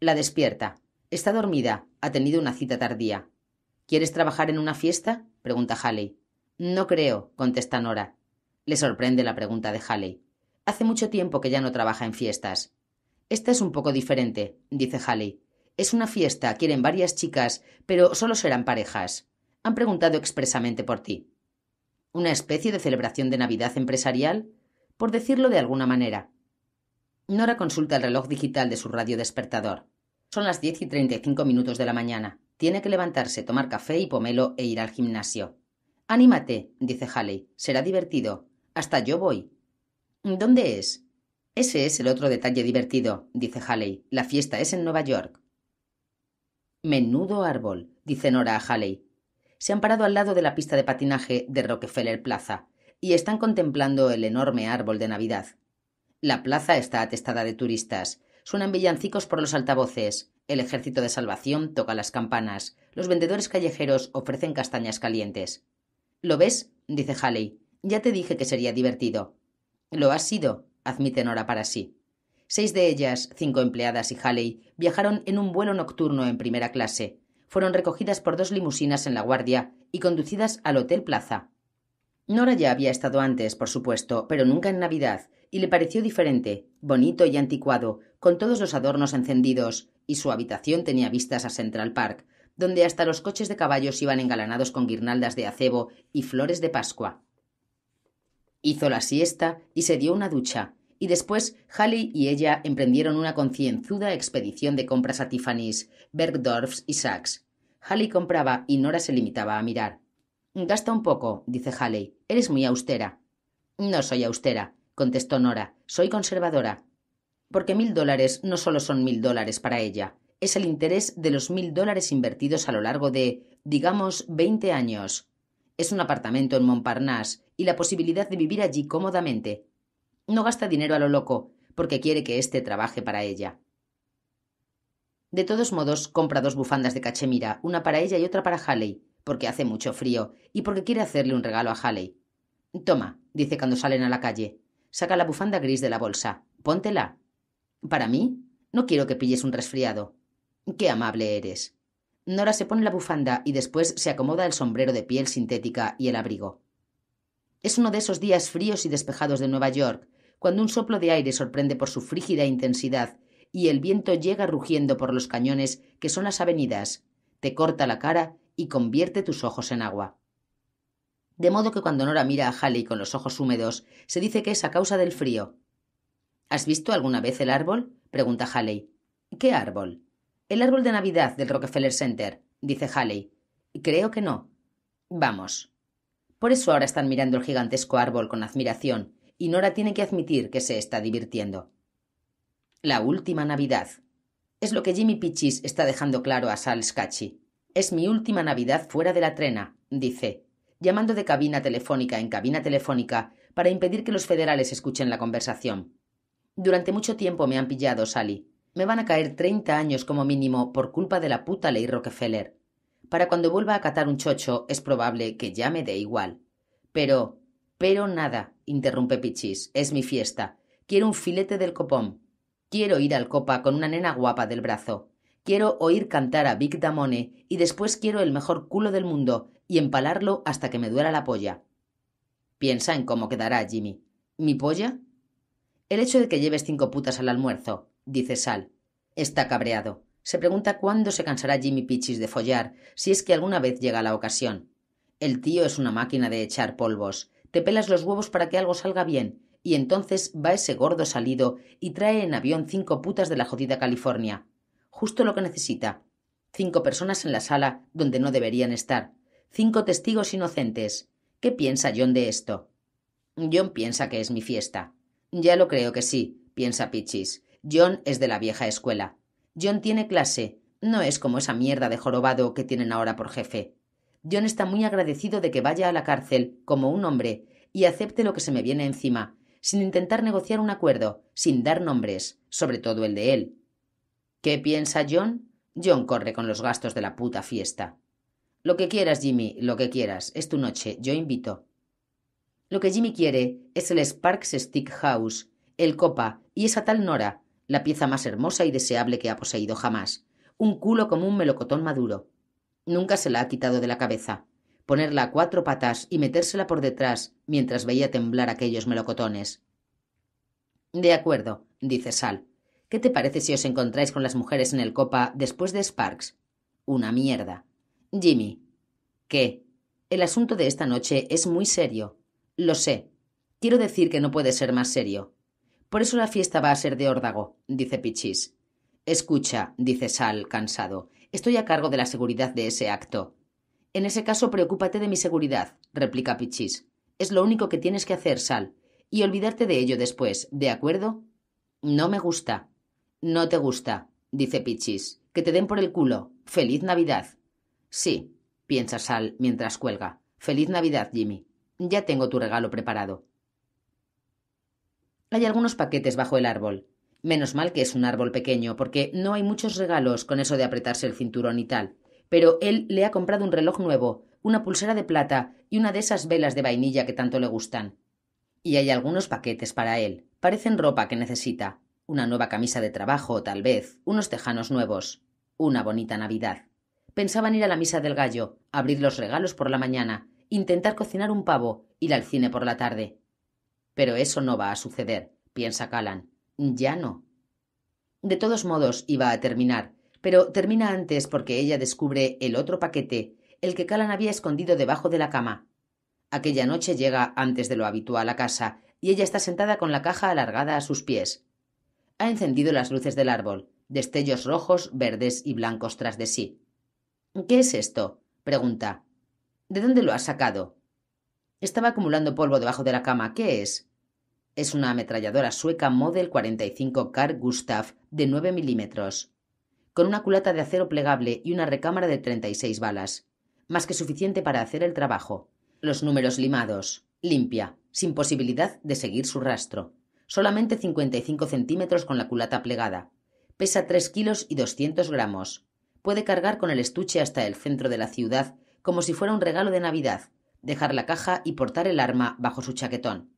La despierta. Está dormida. Ha tenido una cita tardía. ¿Quieres trabajar en una fiesta? pregunta Halley. No creo, contesta Nora. Le sorprende la pregunta de Halley. Hace mucho tiempo que ya no trabaja en fiestas. Esta es un poco diferente, dice Halley. Es una fiesta, quieren varias chicas, pero solo serán parejas. Han preguntado expresamente por ti. ¿Una especie de celebración de Navidad empresarial? Por decirlo de alguna manera. Nora consulta el reloj digital de su radio despertador. Son las diez y treinta y cinco minutos de la mañana. Tiene que levantarse, tomar café y pomelo e ir al gimnasio. Anímate, dice Halley. Será divertido. Hasta yo voy. ¿Dónde es? Ese es el otro detalle divertido, dice Halley. La fiesta es en Nueva York. Menudo árbol, dice Nora a Halley. Se han parado al lado de la pista de patinaje de Rockefeller Plaza y están contemplando el enorme árbol de Navidad. La plaza está atestada de turistas. Suenan villancicos por los altavoces. El ejército de salvación toca las campanas. Los vendedores callejeros ofrecen castañas calientes. ¿Lo ves? dice Halley. Ya te dije que sería divertido. Lo has sido, admite Nora para sí. Seis de ellas, cinco empleadas y Halley, viajaron en un vuelo nocturno en primera clase. Fueron recogidas por dos limusinas en La Guardia y conducidas al Hotel Plaza. Nora ya había estado antes, por supuesto, pero nunca en Navidad, y le pareció diferente, bonito y anticuado, con todos los adornos encendidos, y su habitación tenía vistas a Central Park, donde hasta los coches de caballos iban engalanados con guirnaldas de acebo y flores de Pascua. Hizo la siesta y se dio una ducha, y después Halley y ella emprendieron una concienzuda expedición de compras a Tiffany's, Bergdorf's y Saks. Halley compraba y Nora se limitaba a mirar. Gasta un poco, dice Halley. Eres muy austera. No soy austera, contestó Nora. Soy conservadora. Porque mil dólares no solo son mil dólares para ella, es el interés de los mil dólares invertidos a lo largo de, digamos, veinte años. Es un apartamento en Montparnasse y la posibilidad de vivir allí cómodamente, no gasta dinero a lo loco, porque quiere que éste trabaje para ella. De todos modos, compra dos bufandas de cachemira, una para ella y otra para Halley, porque hace mucho frío y porque quiere hacerle un regalo a Halley. Toma, dice cuando salen a la calle. Saca la bufanda gris de la bolsa. Póntela. ¿Para mí? No quiero que pilles un resfriado. Qué amable eres. Nora se pone la bufanda y después se acomoda el sombrero de piel sintética y el abrigo. Es uno de esos días fríos y despejados de Nueva York, cuando un soplo de aire sorprende por su frígida intensidad y el viento llega rugiendo por los cañones que son las avenidas, te corta la cara y convierte tus ojos en agua. De modo que cuando Nora mira a Halley con los ojos húmedos, se dice que es a causa del frío. ¿Has visto alguna vez el árbol? pregunta Halley. ¿Qué árbol? El árbol de Navidad del Rockefeller Center, dice Halley. Creo que no. Vamos. Por eso ahora están mirando el gigantesco árbol con admiración, y Nora tiene que admitir que se está divirtiendo. La última Navidad. Es lo que Jimmy Pichis está dejando claro a Sal Scacci. Es mi última Navidad fuera de la trena, dice, llamando de cabina telefónica en cabina telefónica para impedir que los federales escuchen la conversación. Durante mucho tiempo me han pillado, Sally. Me van a caer treinta años como mínimo por culpa de la puta ley Rockefeller. Para cuando vuelva a catar un chocho es probable que ya me dé igual. Pero... Pero nada, interrumpe Pichis, es mi fiesta. Quiero un filete del copón. Quiero ir al copa con una nena guapa del brazo. Quiero oír cantar a Big Damone y después quiero el mejor culo del mundo y empalarlo hasta que me duela la polla. Piensa en cómo quedará, Jimmy. ¿Mi polla? El hecho de que lleves cinco putas al almuerzo, dice Sal. Está cabreado. Se pregunta cuándo se cansará Jimmy Pichis de follar, si es que alguna vez llega la ocasión. El tío es una máquina de echar polvos. Te pelas los huevos para que algo salga bien, y entonces va ese gordo salido y trae en avión cinco putas de la jodida California. Justo lo que necesita. Cinco personas en la sala donde no deberían estar. Cinco testigos inocentes. ¿Qué piensa John de esto? John piensa que es mi fiesta. Ya lo creo que sí, piensa Pichis. John es de la vieja escuela. John tiene clase. No es como esa mierda de jorobado que tienen ahora por jefe. John está muy agradecido de que vaya a la cárcel, como un hombre, y acepte lo que se me viene encima, sin intentar negociar un acuerdo, sin dar nombres, sobre todo el de él. ¿Qué piensa John? John corre con los gastos de la puta fiesta. Lo que quieras, Jimmy, lo que quieras, es tu noche, yo invito. Lo que Jimmy quiere es el Sparks Stick House, el Copa y esa tal Nora, la pieza más hermosa y deseable que ha poseído jamás, un culo como un melocotón maduro. Nunca se la ha quitado de la cabeza. Ponerla a cuatro patas y metérsela por detrás mientras veía temblar aquellos melocotones. De acuerdo, dice Sal. ¿Qué te parece si os encontráis con las mujeres en el copa después de Sparks? Una mierda. Jimmy. ¿Qué? El asunto de esta noche es muy serio. Lo sé. Quiero decir que no puede ser más serio. Por eso la fiesta va a ser de órdago, dice Pichis. Escucha, dice Sal, cansado. Estoy a cargo de la seguridad de ese acto. En ese caso, preocúpate de mi seguridad, replica Pichis. Es lo único que tienes que hacer, Sal, y olvidarte de ello después, ¿de acuerdo? No me gusta. No te gusta, dice Pichis. Que te den por el culo. Feliz Navidad. Sí, piensa Sal mientras cuelga. Feliz Navidad, Jimmy. Ya tengo tu regalo preparado. Hay algunos paquetes bajo el árbol. Menos mal que es un árbol pequeño, porque no hay muchos regalos con eso de apretarse el cinturón y tal. Pero él le ha comprado un reloj nuevo, una pulsera de plata y una de esas velas de vainilla que tanto le gustan. Y hay algunos paquetes para él. Parecen ropa que necesita. Una nueva camisa de trabajo, tal vez, unos tejanos nuevos. Una bonita Navidad. Pensaban ir a la misa del gallo, abrir los regalos por la mañana, intentar cocinar un pavo, ir al cine por la tarde. Pero eso no va a suceder, piensa Callan. Ya no. De todos modos, iba a terminar, pero termina antes porque ella descubre el otro paquete, el que Calan había escondido debajo de la cama. Aquella noche llega antes de lo habitual a casa, y ella está sentada con la caja alargada a sus pies. Ha encendido las luces del árbol, destellos rojos, verdes y blancos tras de sí. ¿Qué es esto? pregunta. ¿De dónde lo has sacado? Estaba acumulando polvo debajo de la cama. ¿Qué es? Es una ametralladora sueca Model 45 Carl Gustav de 9 milímetros, con una culata de acero plegable y una recámara de 36 balas, más que suficiente para hacer el trabajo. Los números limados, limpia, sin posibilidad de seguir su rastro. Solamente 55 centímetros con la culata plegada. Pesa 3 kilos y 200 gramos. Puede cargar con el estuche hasta el centro de la ciudad, como si fuera un regalo de Navidad, dejar la caja y portar el arma bajo su chaquetón.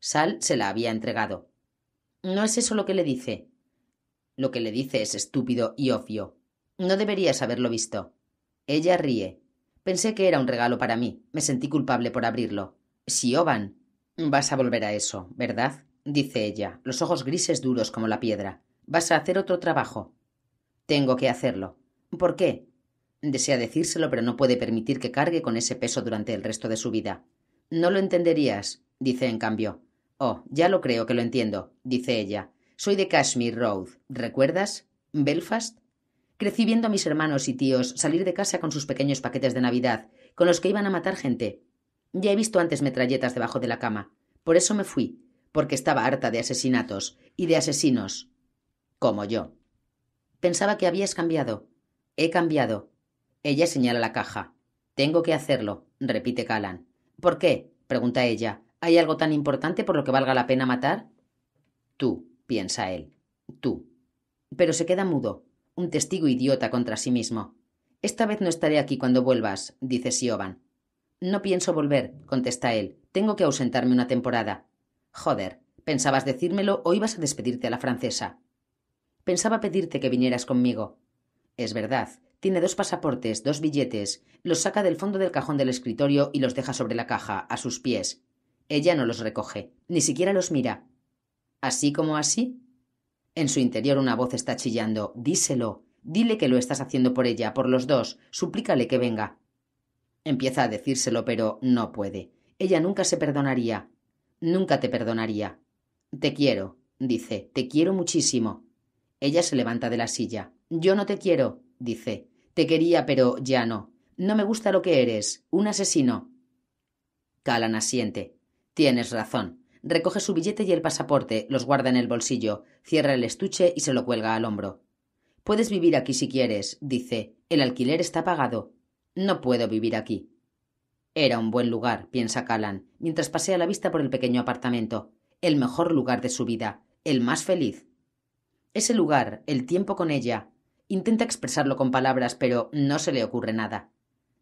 Sal se la había entregado. No es eso lo que le dice. Lo que le dice es estúpido y obvio. No deberías haberlo visto. Ella ríe. Pensé que era un regalo para mí. Me sentí culpable por abrirlo. Si Oban. Vas a volver a eso, ¿verdad? dice ella, los ojos grises duros como la piedra. Vas a hacer otro trabajo. Tengo que hacerlo. ¿Por qué? Desea decírselo, pero no puede permitir que cargue con ese peso durante el resto de su vida. No lo entenderías, dice en cambio. Oh, ya lo creo que lo entiendo, dice ella. Soy de Kashmir Road. ¿Recuerdas? Belfast. Crecí viendo a mis hermanos y tíos salir de casa con sus pequeños paquetes de Navidad, con los que iban a matar gente. Ya he visto antes metralletas debajo de la cama. Por eso me fui, porque estaba harta de asesinatos y de asesinos. Como yo. Pensaba que habías cambiado. He cambiado. Ella señala la caja. Tengo que hacerlo, repite Calan. ¿Por qué? pregunta ella. ¿Hay algo tan importante por lo que valga la pena matar? Tú, piensa él. Tú. Pero se queda mudo, un testigo idiota contra sí mismo. Esta vez no estaré aquí cuando vuelvas, dice Siobhan. No pienso volver, contesta él. Tengo que ausentarme una temporada. Joder, pensabas decírmelo o ibas a despedirte a la francesa. Pensaba pedirte que vinieras conmigo. Es verdad, tiene dos pasaportes, dos billetes. Los saca del fondo del cajón del escritorio y los deja sobre la caja, a sus pies. Ella no los recoge, ni siquiera los mira. ¿Así como así? En su interior una voz está chillando. Díselo. Dile que lo estás haciendo por ella, por los dos. Suplícale que venga. Empieza a decírselo, pero no puede. Ella nunca se perdonaría. Nunca te perdonaría. Te quiero, dice. Te quiero muchísimo. Ella se levanta de la silla. Yo no te quiero, dice. Te quería, pero ya no. No me gusta lo que eres. Un asesino. Calan asiente. Tienes razón. Recoge su billete y el pasaporte, los guarda en el bolsillo, cierra el estuche y se lo cuelga al hombro. Puedes vivir aquí si quieres, dice. El alquiler está pagado. No puedo vivir aquí. Era un buen lugar, piensa Calan, mientras pasea la vista por el pequeño apartamento. El mejor lugar de su vida, el más feliz. Ese lugar, el tiempo con ella, Intenta expresarlo con palabras, pero no se le ocurre nada.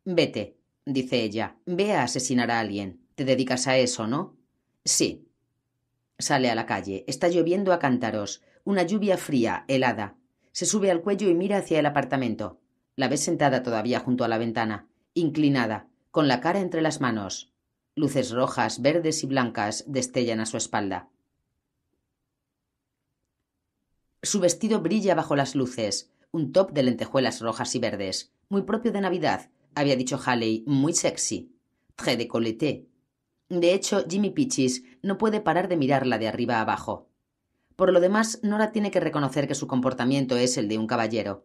Vete, dice ella. Ve a asesinar a alguien. Te dedicas a eso, ¿no? Sí. Sale a la calle. Está lloviendo a cántaros. Una lluvia fría, helada. Se sube al cuello y mira hacia el apartamento. La ves sentada todavía junto a la ventana, inclinada, con la cara entre las manos. Luces rojas, verdes y blancas destellan a su espalda. Su vestido brilla bajo las luces un top de lentejuelas rojas y verdes, muy propio de Navidad, había dicho Halley, muy sexy. de décolleté. De hecho, Jimmy Pichis no puede parar de mirarla de arriba abajo. Por lo demás, Nora tiene que reconocer que su comportamiento es el de un caballero.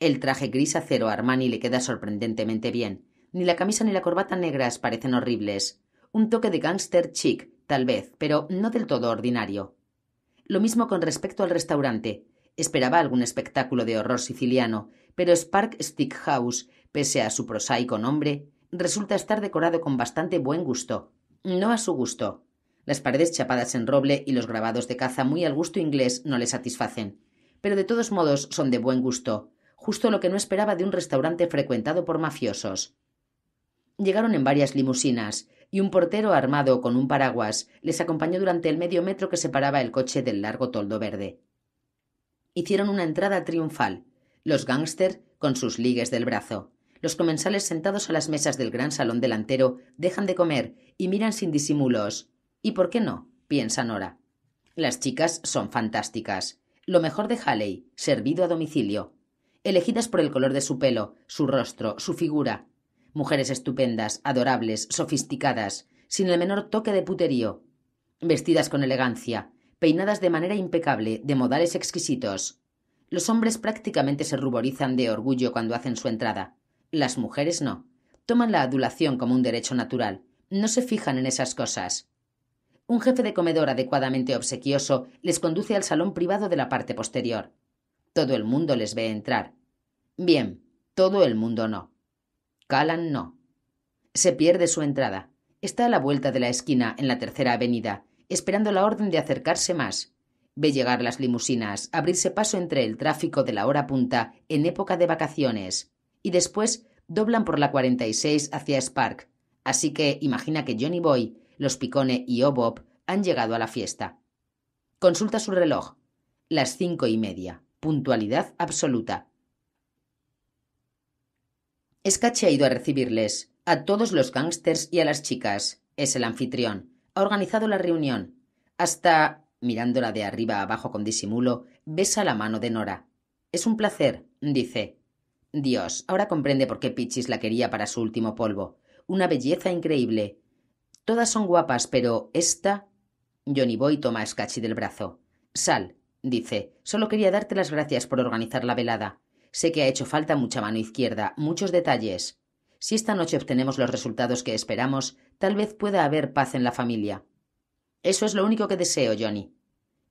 El traje gris acero a Armani le queda sorprendentemente bien. Ni la camisa ni la corbata negras parecen horribles. Un toque de gangster chic, tal vez, pero no del todo ordinario. Lo mismo con respecto al restaurante. Esperaba algún espectáculo de horror siciliano, pero Spark Stick House, pese a su prosaico nombre, resulta estar decorado con bastante buen gusto. No a su gusto. Las paredes chapadas en roble y los grabados de caza muy al gusto inglés no le satisfacen, pero de todos modos son de buen gusto, justo lo que no esperaba de un restaurante frecuentado por mafiosos. Llegaron en varias limusinas, y un portero armado con un paraguas les acompañó durante el medio metro que separaba el coche del largo toldo verde hicieron una entrada triunfal, los gángster con sus ligues del brazo. Los comensales sentados a las mesas del gran salón delantero dejan de comer y miran sin disimulos. ¿Y por qué no? piensa Nora. Las chicas son fantásticas. Lo mejor de Halley, servido a domicilio. Elegidas por el color de su pelo, su rostro, su figura. Mujeres estupendas, adorables, sofisticadas, sin el menor toque de puterío. Vestidas con elegancia, peinadas de manera impecable, de modales exquisitos. Los hombres prácticamente se ruborizan de orgullo cuando hacen su entrada. Las mujeres no. Toman la adulación como un derecho natural. No se fijan en esas cosas. Un jefe de comedor adecuadamente obsequioso les conduce al salón privado de la parte posterior. Todo el mundo les ve entrar. Bien, todo el mundo no. Calan no. Se pierde su entrada. Está a la vuelta de la esquina, en la tercera avenida, esperando la orden de acercarse más. Ve llegar las limusinas, abrirse paso entre el tráfico de la hora punta en época de vacaciones, y después doblan por la 46 hacia Spark. Así que imagina que Johnny Boy, los Picone y Obob han llegado a la fiesta. Consulta su reloj. Las cinco y media. Puntualidad absoluta. Scatch ha ido a recibirles, a todos los gángsters y a las chicas. Es el anfitrión ha organizado la reunión. Hasta, mirándola de arriba abajo con disimulo, besa la mano de Nora. Es un placer, dice. Dios, ahora comprende por qué Pichis la quería para su último polvo. Una belleza increíble. Todas son guapas, pero esta. Johnny Boy toma a del brazo. Sal, dice. Solo quería darte las gracias por organizar la velada. Sé que ha hecho falta mucha mano izquierda, muchos detalles. Si esta noche obtenemos los resultados que esperamos, tal vez pueda haber paz en la familia. Eso es lo único que deseo, Johnny.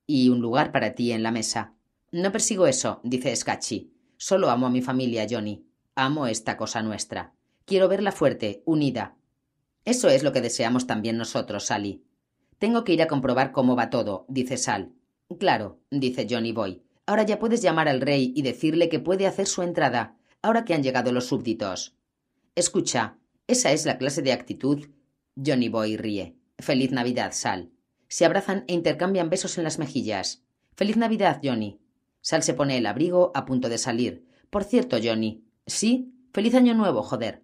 Y un lugar para ti en la mesa. No persigo eso, dice Scatchy. Solo amo a mi familia, Johnny. Amo esta cosa nuestra. Quiero verla fuerte, unida. Eso es lo que deseamos también nosotros, Sally. Tengo que ir a comprobar cómo va todo, dice Sal. Claro, dice Johnny Boy. Ahora ya puedes llamar al rey y decirle que puede hacer su entrada, ahora que han llegado los súbditos. Escucha, esa es la clase de actitud. Johnny Boy ríe. Feliz Navidad, Sal. Se abrazan e intercambian besos en las mejillas. Feliz Navidad, Johnny. Sal se pone el abrigo a punto de salir. Por cierto, Johnny. Sí, feliz año nuevo, joder.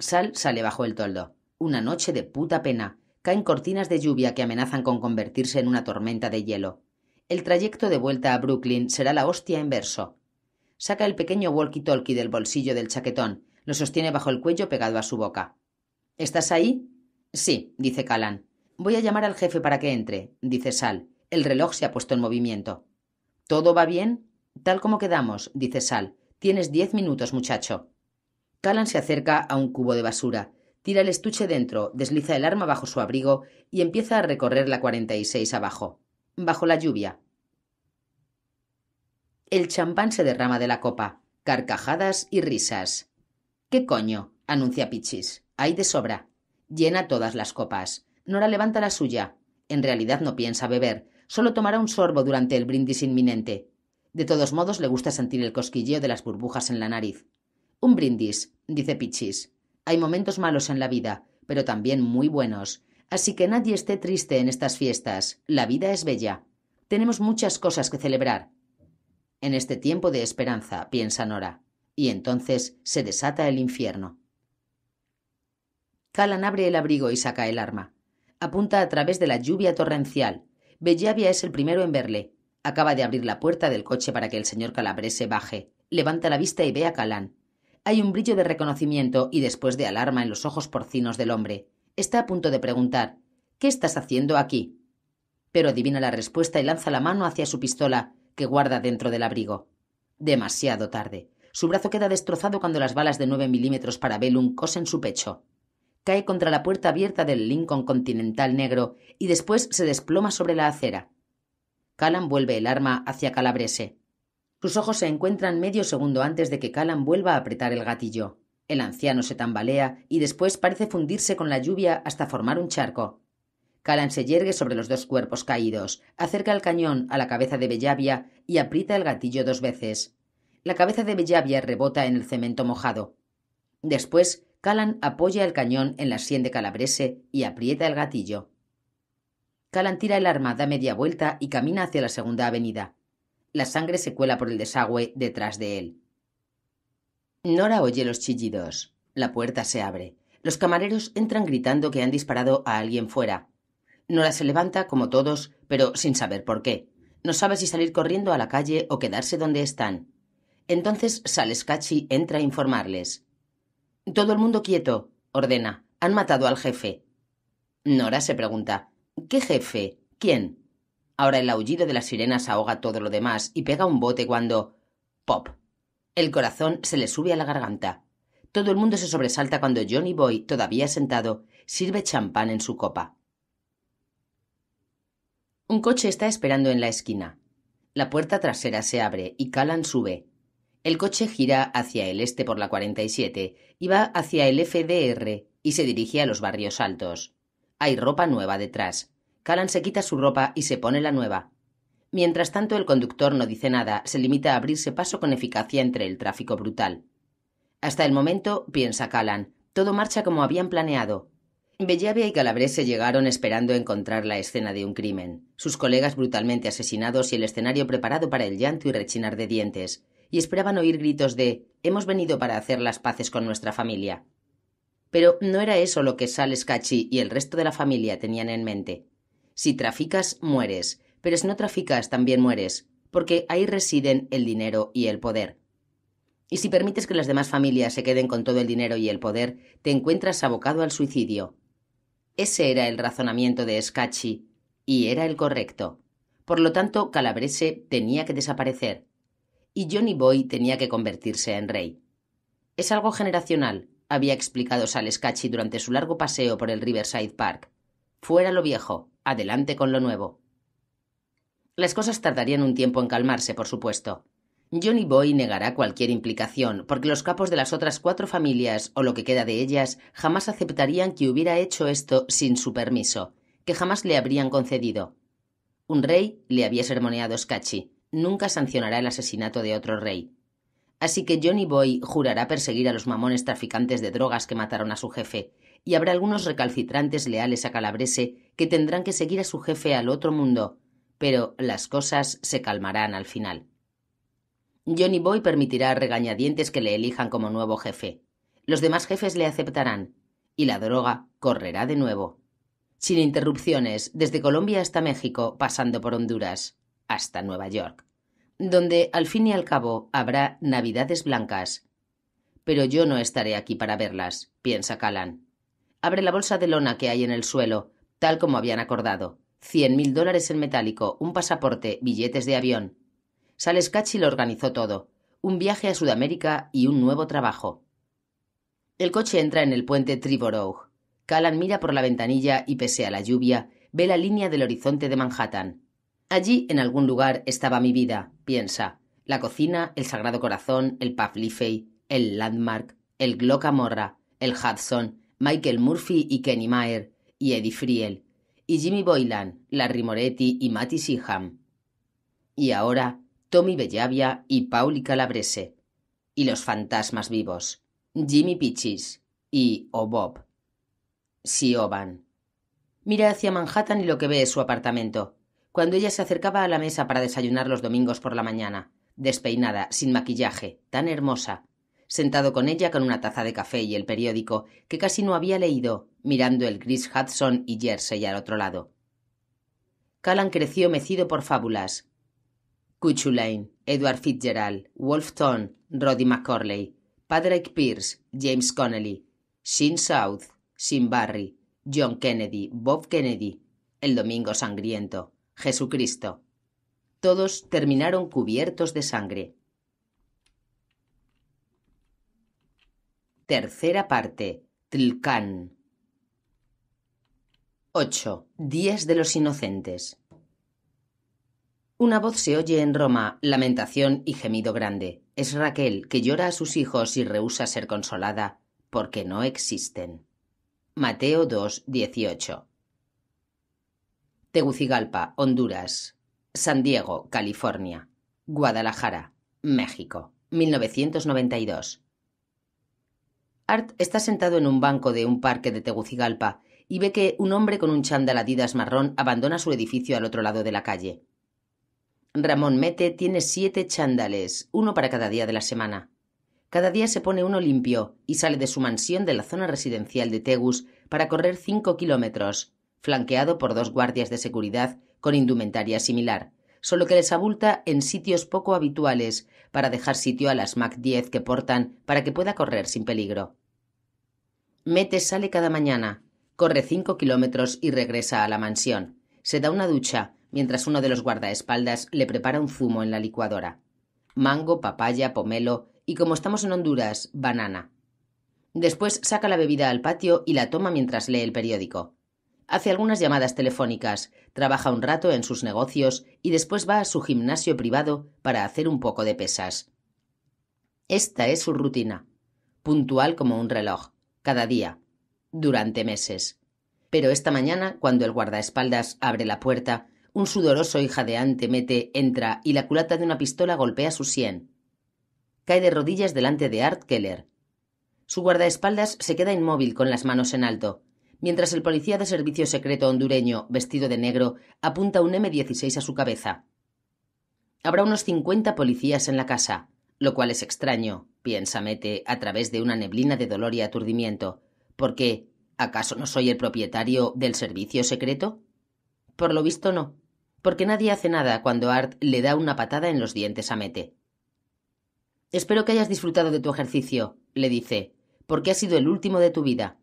Sal sale bajo el toldo. Una noche de puta pena. Caen cortinas de lluvia que amenazan con convertirse en una tormenta de hielo. El trayecto de vuelta a Brooklyn será la hostia en verso. Saca el pequeño walkie-talkie del bolsillo del chaquetón lo sostiene bajo el cuello pegado a su boca. ¿Estás ahí? Sí, dice Calan. Voy a llamar al jefe para que entre, dice Sal. El reloj se ha puesto en movimiento. ¿Todo va bien? Tal como quedamos, dice Sal. Tienes diez minutos, muchacho. Calan se acerca a un cubo de basura, tira el estuche dentro, desliza el arma bajo su abrigo y empieza a recorrer la 46 abajo, bajo la lluvia. El champán se derrama de la copa, carcajadas y risas. ¿Qué coño? anuncia Pichis. Hay de sobra. Llena todas las copas. Nora levanta la suya. En realidad no piensa beber, solo tomará un sorbo durante el brindis inminente. De todos modos le gusta sentir el cosquilleo de las burbujas en la nariz. Un brindis, dice Pichis. Hay momentos malos en la vida, pero también muy buenos. Así que nadie esté triste en estas fiestas. La vida es bella. Tenemos muchas cosas que celebrar. En este tiempo de esperanza, piensa Nora y entonces se desata el infierno. Calan abre el abrigo y saca el arma. Apunta a través de la lluvia torrencial. Bellavia es el primero en verle. Acaba de abrir la puerta del coche para que el señor Calabrese baje. Levanta la vista y ve a Calán. Hay un brillo de reconocimiento y después de alarma en los ojos porcinos del hombre. Está a punto de preguntar ¿Qué estás haciendo aquí? Pero adivina la respuesta y lanza la mano hacia su pistola, que guarda dentro del abrigo. Demasiado tarde. Su brazo queda destrozado cuando las balas de 9 milímetros para Bellum cosen su pecho. Cae contra la puerta abierta del Lincoln Continental Negro y después se desploma sobre la acera. Calan vuelve el arma hacia Calabrese. Sus ojos se encuentran medio segundo antes de que Calan vuelva a apretar el gatillo. El anciano se tambalea y después parece fundirse con la lluvia hasta formar un charco. Calan se yergue sobre los dos cuerpos caídos, acerca el cañón a la cabeza de Bellavia y aprieta el gatillo dos veces. La cabeza de Bellavia rebota en el cemento mojado. Después, Calan apoya el cañón en la sien de Calabrese y aprieta el gatillo. Calan tira el arma, da media vuelta y camina hacia la segunda avenida. La sangre se cuela por el desagüe detrás de él. Nora oye los chillidos. La puerta se abre. Los camareros entran gritando que han disparado a alguien fuera. Nora se levanta, como todos, pero sin saber por qué. No sabe si salir corriendo a la calle o quedarse donde están. Entonces Salescachi entra a informarles. Todo el mundo quieto, ordena. Han matado al jefe. Nora se pregunta. ¿Qué jefe? ¿Quién? Ahora el aullido de las sirenas ahoga todo lo demás y pega un bote cuando... ¡Pop! El corazón se le sube a la garganta. Todo el mundo se sobresalta cuando Johnny Boy, todavía sentado, sirve champán en su copa. Un coche está esperando en la esquina. La puerta trasera se abre y Callan sube. El coche gira hacia el este por la 47 y va hacia el FDR y se dirige a los barrios altos. Hay ropa nueva detrás. Calan se quita su ropa y se pone la nueva. Mientras tanto, el conductor no dice nada, se limita a abrirse paso con eficacia entre el tráfico brutal. Hasta el momento, piensa Calan, todo marcha como habían planeado. Bellavia y Calabrese se llegaron esperando encontrar la escena de un crimen, sus colegas brutalmente asesinados y el escenario preparado para el llanto y rechinar de dientes, y esperaban oír gritos de Hemos venido para hacer las paces con nuestra familia. Pero no era eso lo que Sal Scacci y el resto de la familia tenían en mente. Si traficas, mueres, pero si no traficas, también mueres, porque ahí residen el dinero y el poder. Y si permites que las demás familias se queden con todo el dinero y el poder, te encuentras abocado al suicidio. Ese era el razonamiento de Scacci, y era el correcto. Por lo tanto, Calabrese tenía que desaparecer y Johnny Boy tenía que convertirse en rey. Es algo generacional, había explicado Sal Scatchy durante su largo paseo por el Riverside Park. Fuera lo viejo, adelante con lo nuevo. Las cosas tardarían un tiempo en calmarse, por supuesto. Johnny Boy negará cualquier implicación, porque los capos de las otras cuatro familias, o lo que queda de ellas, jamás aceptarían que hubiera hecho esto sin su permiso, que jamás le habrían concedido. Un rey le había sermoneado Scatchy nunca sancionará el asesinato de otro rey. Así que Johnny Boy jurará perseguir a los mamones traficantes de drogas que mataron a su jefe, y habrá algunos recalcitrantes leales a Calabrese que tendrán que seguir a su jefe al otro mundo, pero las cosas se calmarán al final. Johnny Boy permitirá a regañadientes que le elijan como nuevo jefe. Los demás jefes le aceptarán, y la droga correrá de nuevo. Sin interrupciones, desde Colombia hasta México, pasando por Honduras hasta Nueva York, donde al fin y al cabo habrá Navidades blancas. Pero yo no estaré aquí para verlas, piensa Calan. Abre la bolsa de lona que hay en el suelo, tal como habían acordado. Cien mil dólares en metálico, un pasaporte, billetes de avión. Salescachi lo organizó todo. Un viaje a Sudamérica y un nuevo trabajo. El coche entra en el puente Triborough. Calan mira por la ventanilla y, pese a la lluvia, ve la línea del horizonte de Manhattan. Allí, en algún lugar, estaba mi vida, piensa. La cocina, el Sagrado Corazón, el Paf el Landmark, el Glocamorra, el Hudson, Michael Murphy y Kenny Mayer, y Eddie Friel, y Jimmy Boylan, Larry Moretti y Matty Seaham. Y ahora, Tommy Bellavia y Pauli Calabrese. Y los fantasmas vivos, Jimmy Pichis y Bob. O'Bob. van. Mira hacia Manhattan y lo que ve es su apartamento cuando ella se acercaba a la mesa para desayunar los domingos por la mañana, despeinada, sin maquillaje, tan hermosa, sentado con ella con una taza de café y el periódico, que casi no había leído, mirando el gris Hudson y Jersey al otro lado. Callan creció mecido por fábulas. Cuchulain, Edward Fitzgerald, Wolf Tone, Roddy McCorley, Padraig Pierce, James Connelly, Sin South, Sin Barry, John Kennedy, Bob Kennedy, El Domingo Sangriento. Jesucristo. Todos terminaron cubiertos de sangre. Tercera parte. Tlcán. 8. Días de los Inocentes. Una voz se oye en Roma, lamentación y gemido grande. Es Raquel, que llora a sus hijos y rehúsa ser consolada, porque no existen. Mateo 2, 18. Tegucigalpa, Honduras. San Diego, California. Guadalajara, México, 1992. Art está sentado en un banco de un parque de Tegucigalpa y ve que un hombre con un chándal Adidas marrón abandona su edificio al otro lado de la calle. Ramón Mete tiene siete chándales, uno para cada día de la semana. Cada día se pone uno limpio y sale de su mansión de la zona residencial de Tegus para correr cinco kilómetros, flanqueado por dos guardias de seguridad con indumentaria similar, solo que les abulta en sitios poco habituales para dejar sitio a las MAC-10 que portan para que pueda correr sin peligro. Mete sale cada mañana, corre cinco kilómetros y regresa a la mansión. Se da una ducha, mientras uno de los guardaespaldas le prepara un zumo en la licuadora. Mango, papaya, pomelo y, como estamos en Honduras, banana. Después saca la bebida al patio y la toma mientras lee el periódico. Hace algunas llamadas telefónicas, trabaja un rato en sus negocios y después va a su gimnasio privado para hacer un poco de pesas. Esta es su rutina, puntual como un reloj, cada día, durante meses. Pero esta mañana, cuando el guardaespaldas abre la puerta, un sudoroso y jadeante mete, entra y la culata de una pistola golpea su sien. Cae de rodillas delante de Art Keller. Su guardaespaldas se queda inmóvil con las manos en alto, mientras el policía de servicio secreto hondureño, vestido de negro, apunta un M16 a su cabeza. Habrá unos cincuenta policías en la casa, lo cual es extraño, piensa Mete a través de una neblina de dolor y aturdimiento, porque ¿acaso no soy el propietario del servicio secreto? Por lo visto no, porque nadie hace nada cuando Art le da una patada en los dientes a Mete. Espero que hayas disfrutado de tu ejercicio, le dice, porque ha sido el último de tu vida.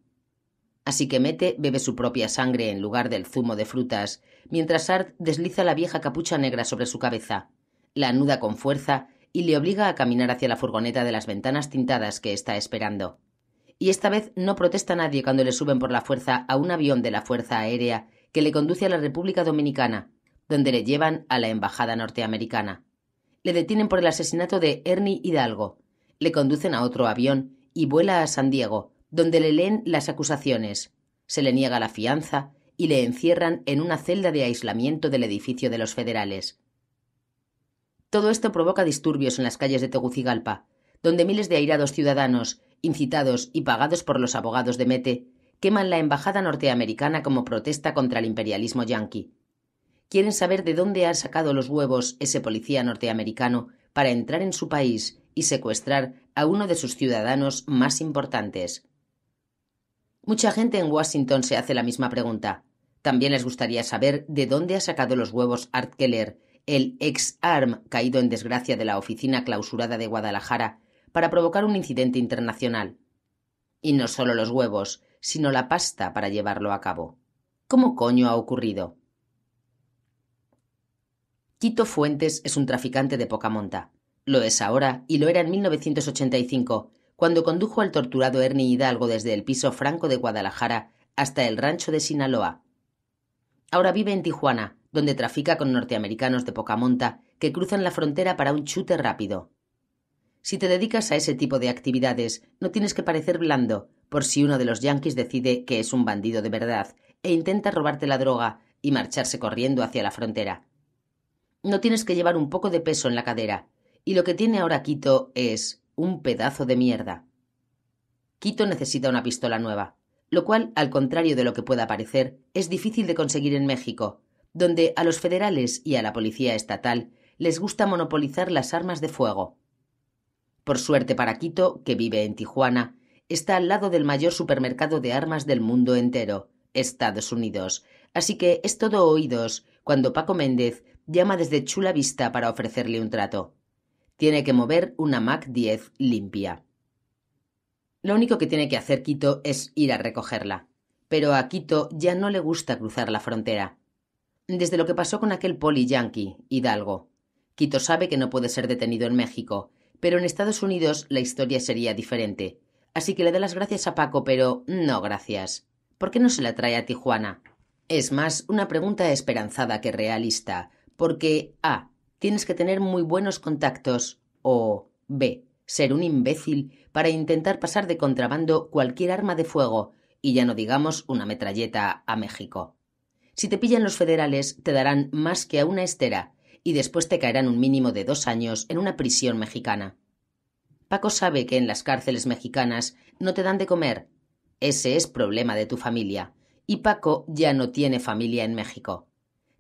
Así que Mete bebe su propia sangre en lugar del zumo de frutas, mientras Art desliza la vieja capucha negra sobre su cabeza, la anuda con fuerza y le obliga a caminar hacia la furgoneta de las ventanas tintadas que está esperando. Y esta vez no protesta nadie cuando le suben por la fuerza a un avión de la Fuerza Aérea que le conduce a la República Dominicana, donde le llevan a la Embajada Norteamericana. Le detienen por el asesinato de Ernie Hidalgo, le conducen a otro avión y vuela a San Diego, donde le leen las acusaciones, se le niega la fianza y le encierran en una celda de aislamiento del edificio de los federales. Todo esto provoca disturbios en las calles de Tegucigalpa, donde miles de airados ciudadanos, incitados y pagados por los abogados de Mete, queman la embajada norteamericana como protesta contra el imperialismo yanqui. Quieren saber de dónde ha sacado los huevos ese policía norteamericano para entrar en su país y secuestrar a uno de sus ciudadanos más importantes. Mucha gente en Washington se hace la misma pregunta. También les gustaría saber de dónde ha sacado los huevos Art Keller, el ex ARM caído en desgracia de la oficina clausurada de Guadalajara, para provocar un incidente internacional. Y no solo los huevos, sino la pasta para llevarlo a cabo. ¿Cómo coño ha ocurrido? Tito Fuentes es un traficante de poca monta. Lo es ahora y lo era en 1985, cuando condujo al torturado Ernie Hidalgo desde el piso franco de Guadalajara hasta el rancho de Sinaloa. Ahora vive en Tijuana, donde trafica con norteamericanos de poca monta que cruzan la frontera para un chute rápido. Si te dedicas a ese tipo de actividades, no tienes que parecer blando por si uno de los yanquis decide que es un bandido de verdad e intenta robarte la droga y marcharse corriendo hacia la frontera. No tienes que llevar un poco de peso en la cadera, y lo que tiene ahora Quito es un pedazo de mierda. Quito necesita una pistola nueva, lo cual, al contrario de lo que pueda parecer, es difícil de conseguir en México, donde a los federales y a la policía estatal les gusta monopolizar las armas de fuego. Por suerte para Quito, que vive en Tijuana, está al lado del mayor supermercado de armas del mundo entero, Estados Unidos, así que es todo oídos cuando Paco Méndez llama desde Chula Vista para ofrecerle un trato tiene que mover una Mac 10 limpia. Lo único que tiene que hacer Quito es ir a recogerla. Pero a Quito ya no le gusta cruzar la frontera. Desde lo que pasó con aquel poli yankee, Hidalgo. Quito sabe que no puede ser detenido en México, pero en Estados Unidos la historia sería diferente. Así que le da las gracias a Paco, pero no gracias. ¿Por qué no se la trae a Tijuana? Es más una pregunta esperanzada que realista, porque A. Tienes que tener muy buenos contactos. O B. Ser un imbécil para intentar pasar de contrabando cualquier arma de fuego, y ya no digamos una metralleta a México. Si te pillan los federales, te darán más que a una estera, y después te caerán un mínimo de dos años en una prisión mexicana. Paco sabe que en las cárceles mexicanas no te dan de comer. Ese es problema de tu familia. Y Paco ya no tiene familia en México.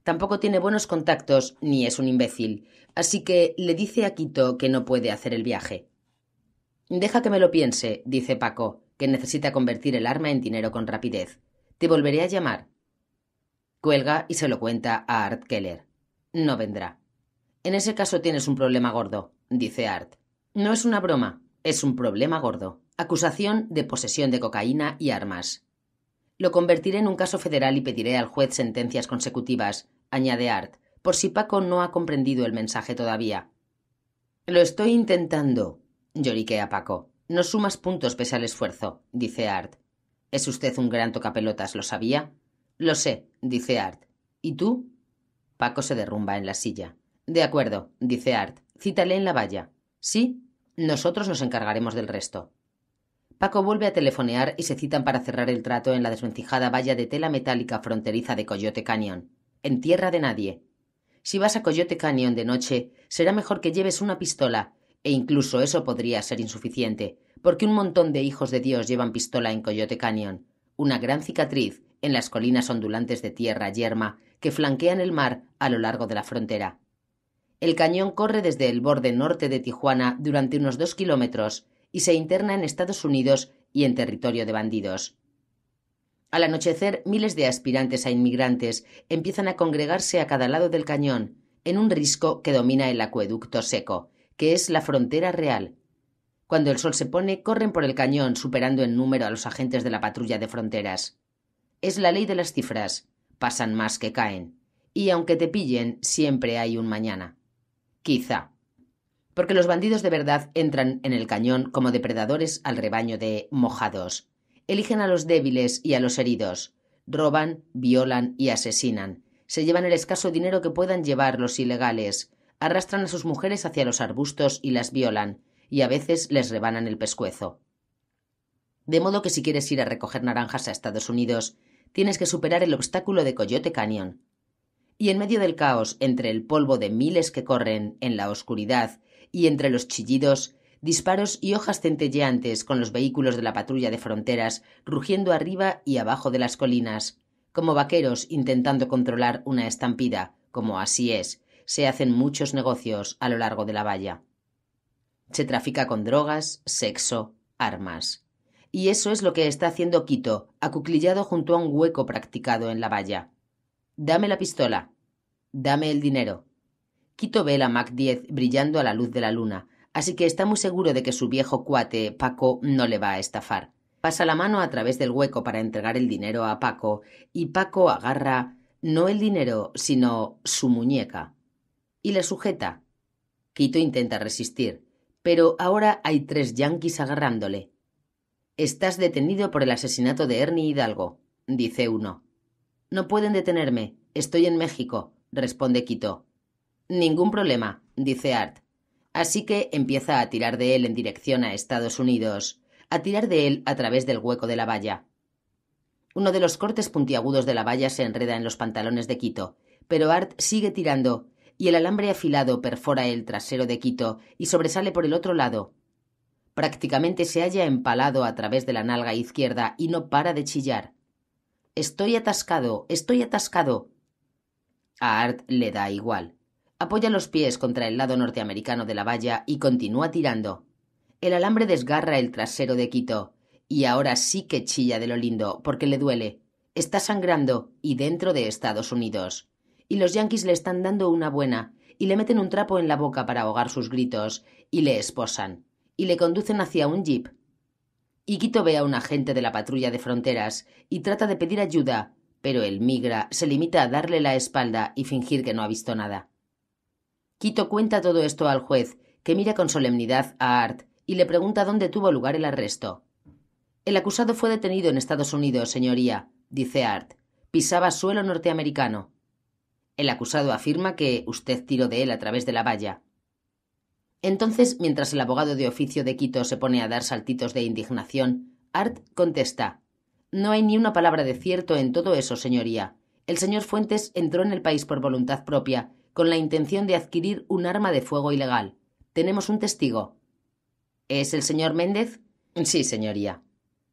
Tampoco tiene buenos contactos ni es un imbécil, así que le dice a Quito que no puede hacer el viaje. Deja que me lo piense, dice Paco, que necesita convertir el arma en dinero con rapidez. Te volveré a llamar. Cuelga y se lo cuenta a Art Keller. No vendrá. En ese caso tienes un problema gordo, dice Art. No es una broma, es un problema gordo. Acusación de posesión de cocaína y armas. Lo convertiré en un caso federal y pediré al juez sentencias consecutivas, añade Art, por si Paco no ha comprendido el mensaje todavía. Lo estoy intentando, lloriquea Paco. No sumas puntos pese al esfuerzo, dice Art. Es usted un gran tocapelotas, ¿lo sabía? Lo sé, dice Art. ¿Y tú? Paco se derrumba en la silla. De acuerdo, dice Art. Cítale en la valla. ¿Sí? Nosotros nos encargaremos del resto. Paco vuelve a telefonear y se citan para cerrar el trato en la desvencijada valla de tela metálica fronteriza de Coyote Canyon en tierra de nadie. Si vas a Coyote Canyon de noche, será mejor que lleves una pistola, e incluso eso podría ser insuficiente, porque un montón de hijos de Dios llevan pistola en Coyote Canyon, una gran cicatriz en las colinas ondulantes de tierra yerma que flanquean el mar a lo largo de la frontera. El cañón corre desde el borde norte de Tijuana durante unos dos kilómetros y se interna en Estados Unidos y en territorio de bandidos. Al anochecer, miles de aspirantes a inmigrantes empiezan a congregarse a cada lado del cañón, en un risco que domina el acueducto seco, que es la frontera real. Cuando el sol se pone, corren por el cañón, superando en número a los agentes de la patrulla de fronteras. Es la ley de las cifras. Pasan más que caen. Y aunque te pillen, siempre hay un mañana. Quizá. Porque los bandidos de verdad entran en el cañón como depredadores al rebaño de mojados eligen a los débiles y a los heridos, roban, violan y asesinan, se llevan el escaso dinero que puedan llevar los ilegales, arrastran a sus mujeres hacia los arbustos y las violan, y a veces les rebanan el pescuezo. De modo que si quieres ir a recoger naranjas a Estados Unidos, tienes que superar el obstáculo de Coyote Canyon. Y en medio del caos, entre el polvo de miles que corren, en la oscuridad, y entre los chillidos, disparos y hojas centelleantes con los vehículos de la patrulla de fronteras rugiendo arriba y abajo de las colinas, como vaqueros intentando controlar una estampida, como así es, se hacen muchos negocios a lo largo de la valla. Se trafica con drogas, sexo, armas. Y eso es lo que está haciendo Quito, acuclillado junto a un hueco practicado en la valla. Dame la pistola. Dame el dinero. Quito ve la Mac 10 brillando a la luz de la luna, así que está muy seguro de que su viejo cuate, Paco, no le va a estafar. Pasa la mano a través del hueco para entregar el dinero a Paco, y Paco agarra no el dinero, sino su muñeca, y le sujeta. Quito intenta resistir, pero ahora hay tres yanquis agarrándole. Estás detenido por el asesinato de Ernie Hidalgo, dice uno. No pueden detenerme, estoy en México, responde Quito. Ningún problema, dice Art. Así que empieza a tirar de él en dirección a Estados Unidos, a tirar de él a través del hueco de la valla. Uno de los cortes puntiagudos de la valla se enreda en los pantalones de Quito, pero Art sigue tirando, y el alambre afilado perfora el trasero de Quito y sobresale por el otro lado. Prácticamente se halla empalado a través de la nalga izquierda y no para de chillar. Estoy atascado, estoy atascado. A Art le da igual. Apoya los pies contra el lado norteamericano de la valla y continúa tirando. El alambre desgarra el trasero de Quito, y ahora sí que chilla de lo lindo, porque le duele. Está sangrando y dentro de Estados Unidos. Y los yanquis le están dando una buena, y le meten un trapo en la boca para ahogar sus gritos, y le esposan, y le conducen hacia un jeep. Y Quito ve a un agente de la patrulla de fronteras y trata de pedir ayuda, pero el migra se limita a darle la espalda y fingir que no ha visto nada. Quito cuenta todo esto al juez, que mira con solemnidad a Art y le pregunta dónde tuvo lugar el arresto. El acusado fue detenido en Estados Unidos, señoría, dice Art. Pisaba suelo norteamericano. El acusado afirma que usted tiró de él a través de la valla. Entonces, mientras el abogado de oficio de Quito se pone a dar saltitos de indignación, Art contesta No hay ni una palabra de cierto en todo eso, señoría. El señor Fuentes entró en el país por voluntad propia con la intención de adquirir un arma de fuego ilegal. Tenemos un testigo. ¿Es el señor Méndez? Sí, señoría.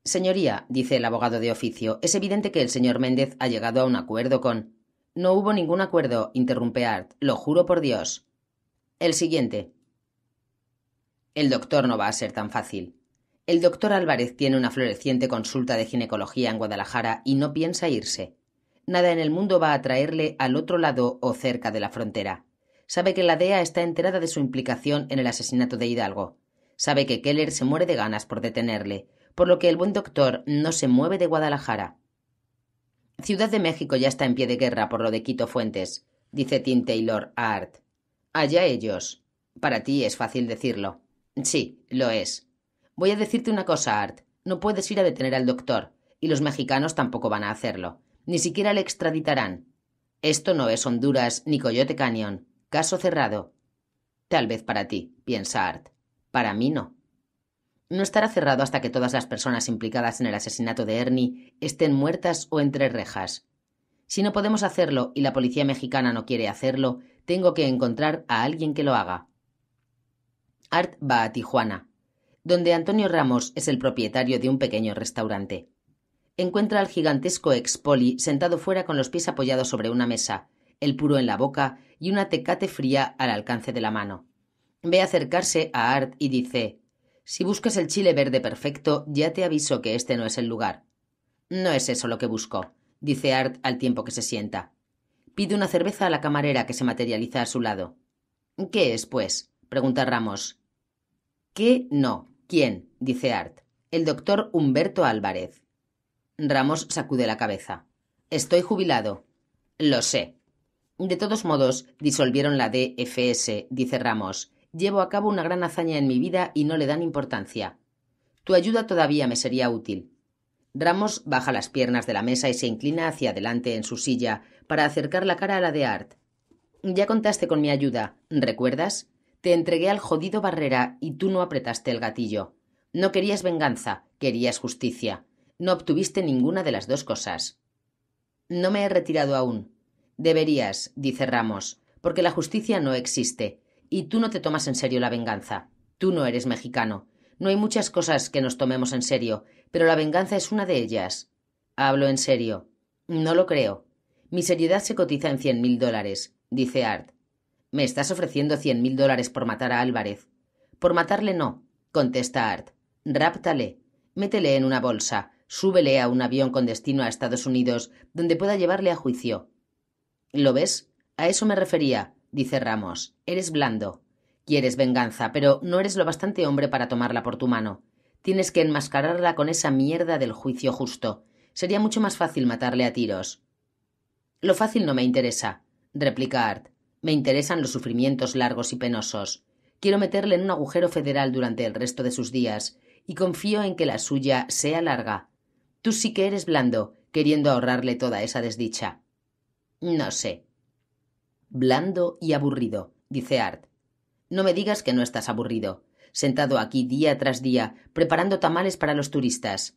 Señoría, dice el abogado de oficio, es evidente que el señor Méndez ha llegado a un acuerdo con. No hubo ningún acuerdo, interrumpe Art, lo juro por Dios. El siguiente. El doctor no va a ser tan fácil. El doctor Álvarez tiene una floreciente consulta de ginecología en Guadalajara y no piensa irse nada en el mundo va a traerle al otro lado o cerca de la frontera. Sabe que la DEA está enterada de su implicación en el asesinato de Hidalgo. Sabe que Keller se muere de ganas por detenerle, por lo que el buen doctor no se mueve de Guadalajara. Ciudad de México ya está en pie de guerra por lo de Quito Fuentes, dice Tim Taylor a Art. Allá ellos. Para ti es fácil decirlo. Sí, lo es. Voy a decirte una cosa, Art. No puedes ir a detener al doctor, y los mexicanos tampoco van a hacerlo. Ni siquiera le extraditarán. Esto no es Honduras ni Coyote Canyon. Caso cerrado. Tal vez para ti, piensa Art. Para mí no. No estará cerrado hasta que todas las personas implicadas en el asesinato de Ernie estén muertas o entre rejas. Si no podemos hacerlo y la policía mexicana no quiere hacerlo, tengo que encontrar a alguien que lo haga. Art va a Tijuana, donde Antonio Ramos es el propietario de un pequeño restaurante encuentra al gigantesco ex Poli sentado fuera con los pies apoyados sobre una mesa, el puro en la boca y una tecate fría al alcance de la mano. Ve acercarse a Art y dice Si buscas el chile verde perfecto, ya te aviso que este no es el lugar. No es eso lo que busco, dice Art al tiempo que se sienta. Pide una cerveza a la camarera que se materializa a su lado. ¿Qué es, pues? pregunta Ramos. ¿Qué no? ¿Quién? dice Art. El doctor Humberto Álvarez. Ramos sacude la cabeza. Estoy jubilado. Lo sé. De todos modos, disolvieron la DFS, dice Ramos. Llevo a cabo una gran hazaña en mi vida y no le dan importancia. Tu ayuda todavía me sería útil. Ramos baja las piernas de la mesa y se inclina hacia adelante en su silla para acercar la cara a la de Art. Ya contaste con mi ayuda, ¿recuerdas? Te entregué al jodido Barrera y tú no apretaste el gatillo. No querías venganza, querías justicia. No obtuviste ninguna de las dos cosas. No me he retirado aún. Deberías, dice Ramos, porque la justicia no existe, y tú no te tomas en serio la venganza. Tú no eres mexicano. No hay muchas cosas que nos tomemos en serio, pero la venganza es una de ellas. Hablo en serio. No lo creo. Mi seriedad se cotiza en cien mil dólares, dice Art. Me estás ofreciendo cien mil dólares por matar a Álvarez. Por matarle no, contesta Art. Ráptale. Métele en una bolsa. Súbele a un avión con destino a Estados Unidos, donde pueda llevarle a juicio. ¿Lo ves? A eso me refería, dice Ramos. Eres blando. Quieres venganza, pero no eres lo bastante hombre para tomarla por tu mano. Tienes que enmascararla con esa mierda del juicio justo. Sería mucho más fácil matarle a tiros. Lo fácil no me interesa, replica Art. Me interesan los sufrimientos largos y penosos. Quiero meterle en un agujero federal durante el resto de sus días, y confío en que la suya sea larga, Tú sí que eres blando, queriendo ahorrarle toda esa desdicha. No sé. Blando y aburrido, dice Art. No me digas que no estás aburrido, sentado aquí día tras día, preparando tamales para los turistas.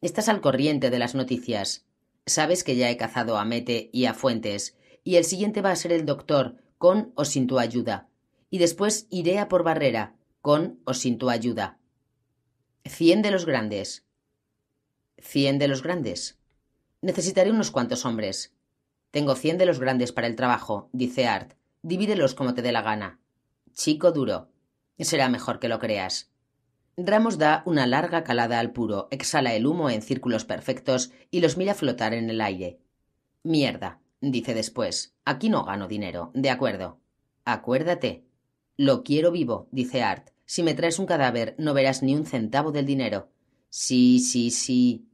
Estás al corriente de las noticias. Sabes que ya he cazado a Mete y a Fuentes, y el siguiente va a ser el doctor, con o sin tu ayuda. Y después iré a por Barrera, con o sin tu ayuda. Cien de los grandes. Cien de los grandes. Necesitaré unos cuantos hombres. Tengo cien de los grandes para el trabajo, dice Art. Divídelos como te dé la gana. Chico duro. Será mejor que lo creas. Ramos da una larga calada al puro, exhala el humo en círculos perfectos y los mira flotar en el aire. Mierda, dice después. Aquí no gano dinero. De acuerdo. Acuérdate. Lo quiero vivo, dice Art. Si me traes un cadáver, no verás ni un centavo del dinero. Sí, sí, sí.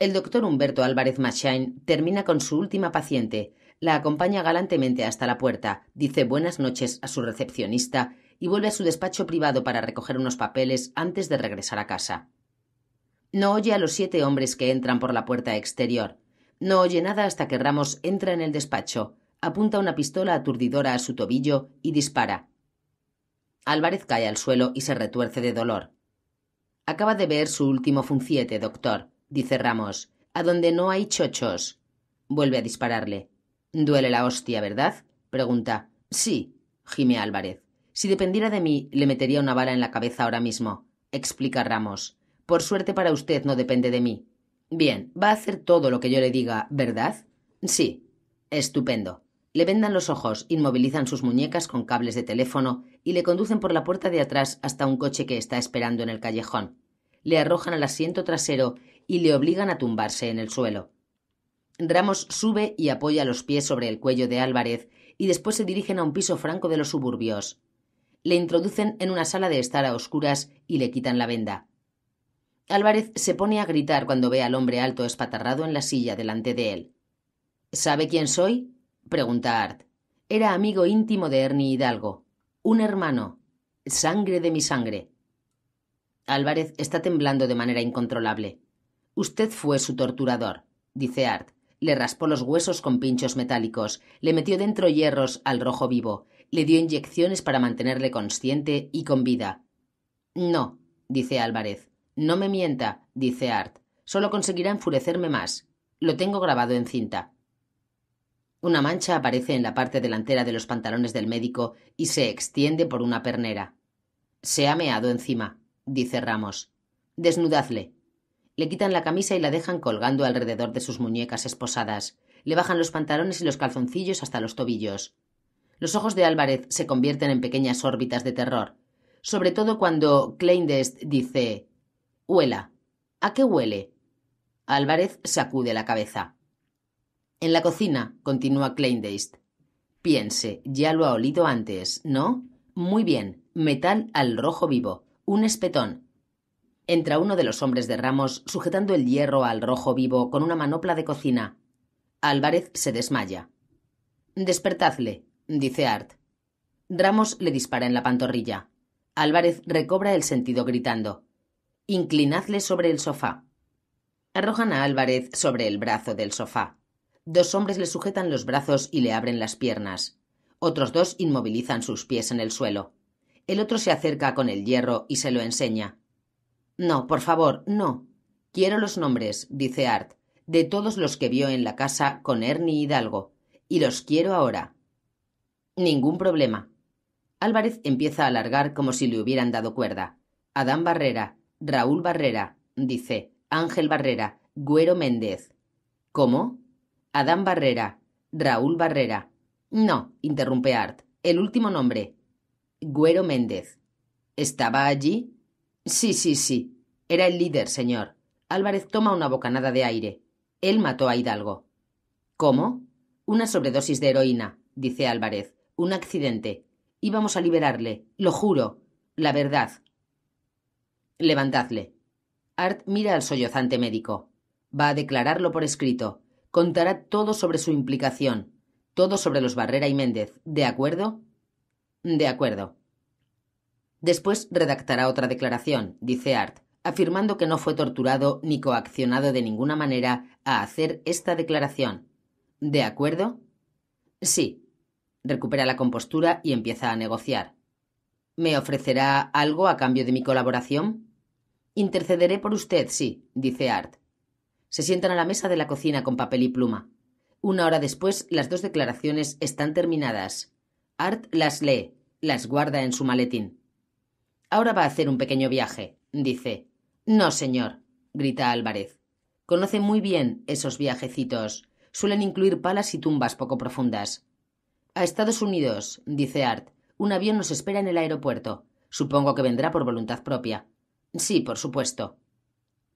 El doctor Humberto Álvarez Machain termina con su última paciente, la acompaña galantemente hasta la puerta, dice buenas noches a su recepcionista y vuelve a su despacho privado para recoger unos papeles antes de regresar a casa. No oye a los siete hombres que entran por la puerta exterior. No oye nada hasta que Ramos entra en el despacho, apunta una pistola aturdidora a su tobillo y dispara. Álvarez cae al suelo y se retuerce de dolor. Acaba de ver su último funciete, doctor dice Ramos, a donde no hay chochos. Vuelve a dispararle. Duele la hostia, ¿verdad? pregunta. Sí, gime Álvarez. Si dependiera de mí, le metería una bala en la cabeza ahora mismo, explica Ramos. Por suerte para usted no depende de mí. Bien, va a hacer todo lo que yo le diga, ¿verdad? Sí. Estupendo. Le vendan los ojos, inmovilizan sus muñecas con cables de teléfono y le conducen por la puerta de atrás hasta un coche que está esperando en el callejón. Le arrojan al asiento trasero y le obligan a tumbarse en el suelo. Ramos sube y apoya los pies sobre el cuello de Álvarez y después se dirigen a un piso franco de los suburbios. Le introducen en una sala de estar a oscuras y le quitan la venda. Álvarez se pone a gritar cuando ve al hombre alto espatarrado en la silla delante de él. ¿Sabe quién soy? pregunta Art. Era amigo íntimo de Ernie Hidalgo. Un hermano. Sangre de mi sangre. Álvarez está temblando de manera incontrolable. Usted fue su torturador, dice Art. Le raspó los huesos con pinchos metálicos, le metió dentro hierros al rojo vivo, le dio inyecciones para mantenerle consciente y con vida. No, dice Álvarez. No me mienta, dice Art. Solo conseguirá enfurecerme más. Lo tengo grabado en cinta. Una mancha aparece en la parte delantera de los pantalones del médico y se extiende por una pernera. Se ha meado encima, dice Ramos. Desnudadle. Le quitan la camisa y la dejan colgando alrededor de sus muñecas esposadas. Le bajan los pantalones y los calzoncillos hasta los tobillos. Los ojos de Álvarez se convierten en pequeñas órbitas de terror, sobre todo cuando Kleindest dice Huela. ¿A qué huele? Álvarez sacude la cabeza. En la cocina, continúa Kleindest. Piense, ya lo ha olido antes, ¿no? Muy bien, metal al rojo vivo, un espetón, Entra uno de los hombres de Ramos sujetando el hierro al rojo vivo con una manopla de cocina. Álvarez se desmaya. Despertadle, dice Art. Ramos le dispara en la pantorrilla. Álvarez recobra el sentido gritando. Inclinadle sobre el sofá. Arrojan a Álvarez sobre el brazo del sofá. Dos hombres le sujetan los brazos y le abren las piernas. Otros dos inmovilizan sus pies en el suelo. El otro se acerca con el hierro y se lo enseña. No, por favor, no. Quiero los nombres, dice Art, de todos los que vio en la casa con Ernie Hidalgo, y los quiero ahora. Ningún problema. Álvarez empieza a alargar como si le hubieran dado cuerda. Adán Barrera, Raúl Barrera, dice, Ángel Barrera, Güero Méndez. ¿Cómo? Adán Barrera, Raúl Barrera. No, interrumpe Art, el último nombre. Güero Méndez. ¿Estaba allí? Sí, sí, sí. Era el líder, señor. Álvarez toma una bocanada de aire. Él mató a Hidalgo. ¿Cómo? Una sobredosis de heroína, dice Álvarez. Un accidente. Íbamos a liberarle, lo juro. La verdad. Levantadle. Art mira al sollozante médico. Va a declararlo por escrito. Contará todo sobre su implicación. Todo sobre los Barrera y Méndez. ¿De acuerdo? De acuerdo. Después redactará otra declaración, dice Art, afirmando que no fue torturado ni coaccionado de ninguna manera a hacer esta declaración. ¿De acuerdo? Sí. Recupera la compostura y empieza a negociar. ¿Me ofrecerá algo a cambio de mi colaboración? Intercederé por usted, sí, dice Art. Se sientan a la mesa de la cocina con papel y pluma. Una hora después, las dos declaraciones están terminadas. Art las lee, las guarda en su maletín. Ahora va a hacer un pequeño viaje, dice. No, señor, grita Álvarez. Conoce muy bien esos viajecitos. Suelen incluir palas y tumbas poco profundas. A Estados Unidos, dice Art. Un avión nos espera en el aeropuerto. Supongo que vendrá por voluntad propia. Sí, por supuesto.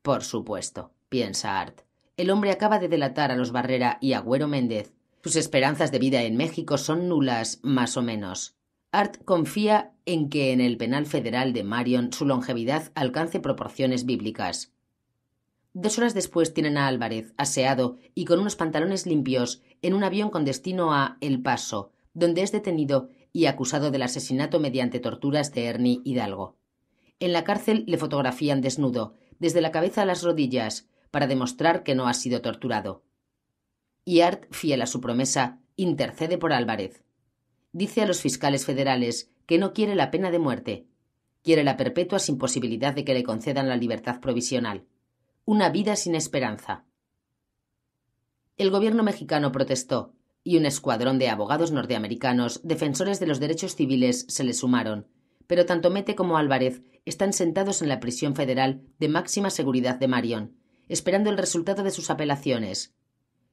Por supuesto, piensa Art. El hombre acaba de delatar a los Barrera y Agüero Méndez. Sus esperanzas de vida en México son nulas, más o menos. Art confía en que en el penal federal de Marion su longevidad alcance proporciones bíblicas. Dos horas después tienen a Álvarez, aseado y con unos pantalones limpios, en un avión con destino a El Paso, donde es detenido y acusado del asesinato mediante torturas de Ernie Hidalgo. En la cárcel le fotografían desnudo, desde la cabeza a las rodillas, para demostrar que no ha sido torturado. Y Art, fiel a su promesa, intercede por Álvarez dice a los fiscales federales que no quiere la pena de muerte. Quiere la perpetua sin posibilidad de que le concedan la libertad provisional. Una vida sin esperanza. El gobierno mexicano protestó, y un escuadrón de abogados norteamericanos, defensores de los derechos civiles, se le sumaron. Pero tanto Mete como Álvarez están sentados en la prisión federal de máxima seguridad de Marion, esperando el resultado de sus apelaciones.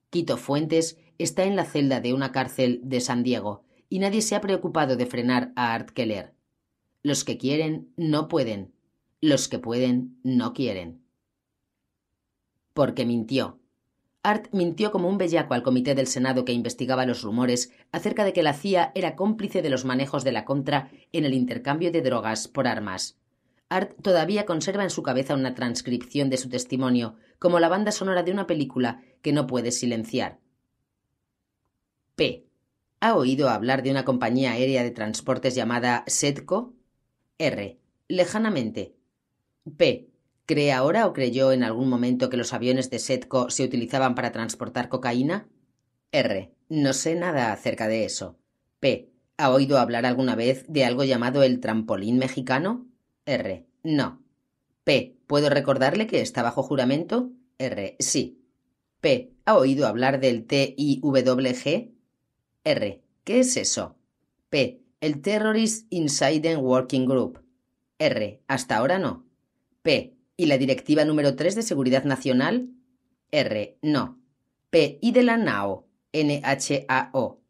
Quito Fuentes está en la celda de una cárcel de San Diego, y nadie se ha preocupado de frenar a Art Keller. Los que quieren no pueden. Los que pueden no quieren. Porque mintió. Art mintió como un bellaco al comité del Senado que investigaba los rumores acerca de que la CIA era cómplice de los manejos de la contra en el intercambio de drogas por armas. Art todavía conserva en su cabeza una transcripción de su testimonio, como la banda sonora de una película que no puede silenciar. P. ¿Ha oído hablar de una compañía aérea de transportes llamada SEDCO? R. Lejanamente. P. ¿Cree ahora o creyó en algún momento que los aviones de SEDCO se utilizaban para transportar cocaína? R. No sé nada acerca de eso. P. ¿Ha oído hablar alguna vez de algo llamado el trampolín mexicano? R. No. P. ¿Puedo recordarle que está bajo juramento? R. Sí. P. ¿Ha oído hablar del TIWG? R. ¿Qué es eso? P. El Terrorist and Working Group. R. Hasta ahora no. P. ¿Y la Directiva número 3 de Seguridad Nacional? R. No. P. ¿Y de la NAO? N-H-A-O.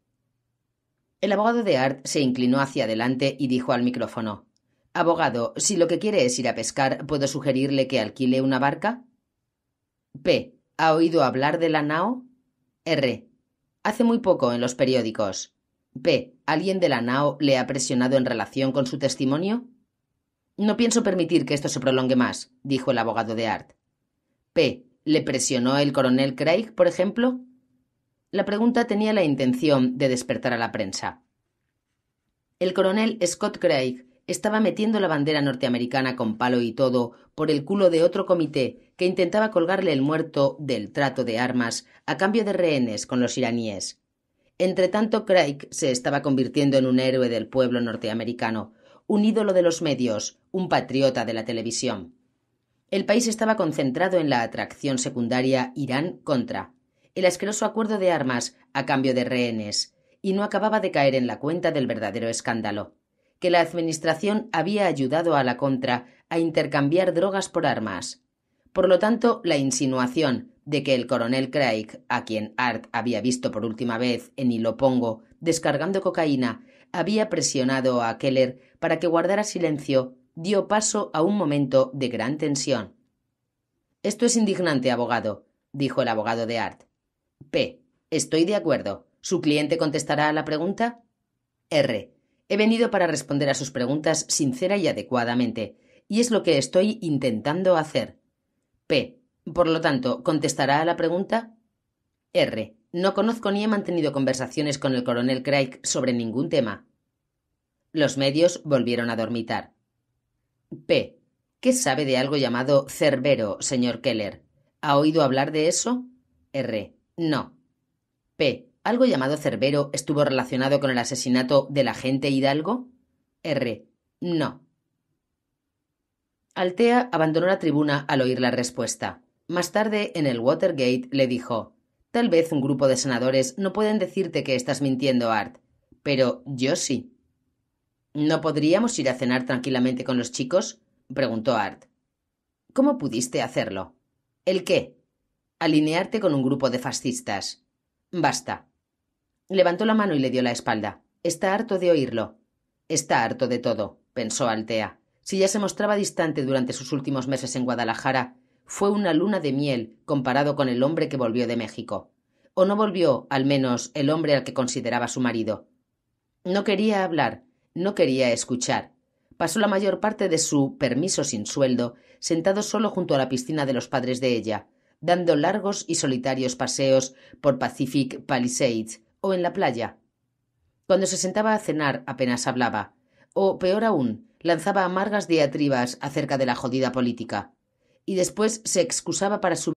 El abogado de Art se inclinó hacia adelante y dijo al micrófono Abogado, si lo que quiere es ir a pescar, ¿puedo sugerirle que alquile una barca? P. ¿Ha oído hablar de la NAO? R. Hace muy poco en los periódicos. P. ¿Alguien de la NAO le ha presionado en relación con su testimonio? No pienso permitir que esto se prolongue más, dijo el abogado de Art. P. ¿Le presionó el coronel Craig, por ejemplo? La pregunta tenía la intención de despertar a la prensa. El coronel Scott Craig estaba metiendo la bandera norteamericana con palo y todo por el culo de otro comité que intentaba colgarle el muerto del trato de armas a cambio de rehenes con los iraníes. tanto, Craig se estaba convirtiendo en un héroe del pueblo norteamericano, un ídolo de los medios, un patriota de la televisión. El país estaba concentrado en la atracción secundaria Irán contra el asqueroso acuerdo de armas a cambio de rehenes, y no acababa de caer en la cuenta del verdadero escándalo que la Administración había ayudado a la contra a intercambiar drogas por armas. Por lo tanto, la insinuación de que el coronel Craig, a quien Art había visto por última vez en Ilopongo descargando cocaína, había presionado a Keller para que guardara silencio, dio paso a un momento de gran tensión. Esto es indignante, abogado, dijo el abogado de Art. P. Estoy de acuerdo. ¿Su cliente contestará a la pregunta? R. He venido para responder a sus preguntas sincera y adecuadamente, y es lo que estoy intentando hacer. P. Por lo tanto, ¿contestará a la pregunta? R. No conozco ni he mantenido conversaciones con el coronel Craig sobre ningún tema. Los medios volvieron a dormitar. P. ¿Qué sabe de algo llamado Cerbero, señor Keller? ¿Ha oído hablar de eso? R. No. P. ¿Algo llamado Cerbero estuvo relacionado con el asesinato del agente Hidalgo? R. No. Altea abandonó la tribuna al oír la respuesta. Más tarde, en el Watergate, le dijo Tal vez un grupo de senadores no pueden decirte que estás mintiendo, Art, pero yo sí. ¿No podríamos ir a cenar tranquilamente con los chicos? preguntó Art. ¿Cómo pudiste hacerlo? ¿El qué? Alinearte con un grupo de fascistas. Basta. Levantó la mano y le dio la espalda. Está harto de oírlo. Está harto de todo, pensó Altea. Si ya se mostraba distante durante sus últimos meses en Guadalajara, fue una luna de miel comparado con el hombre que volvió de México. O no volvió, al menos, el hombre al que consideraba su marido. No quería hablar, no quería escuchar. Pasó la mayor parte de su permiso sin sueldo sentado solo junto a la piscina de los padres de ella, dando largos y solitarios paseos por Pacific Palisades, o en la playa. Cuando se sentaba a cenar apenas hablaba, o peor aún, lanzaba amargas diatribas acerca de la jodida política, y después se excusaba para su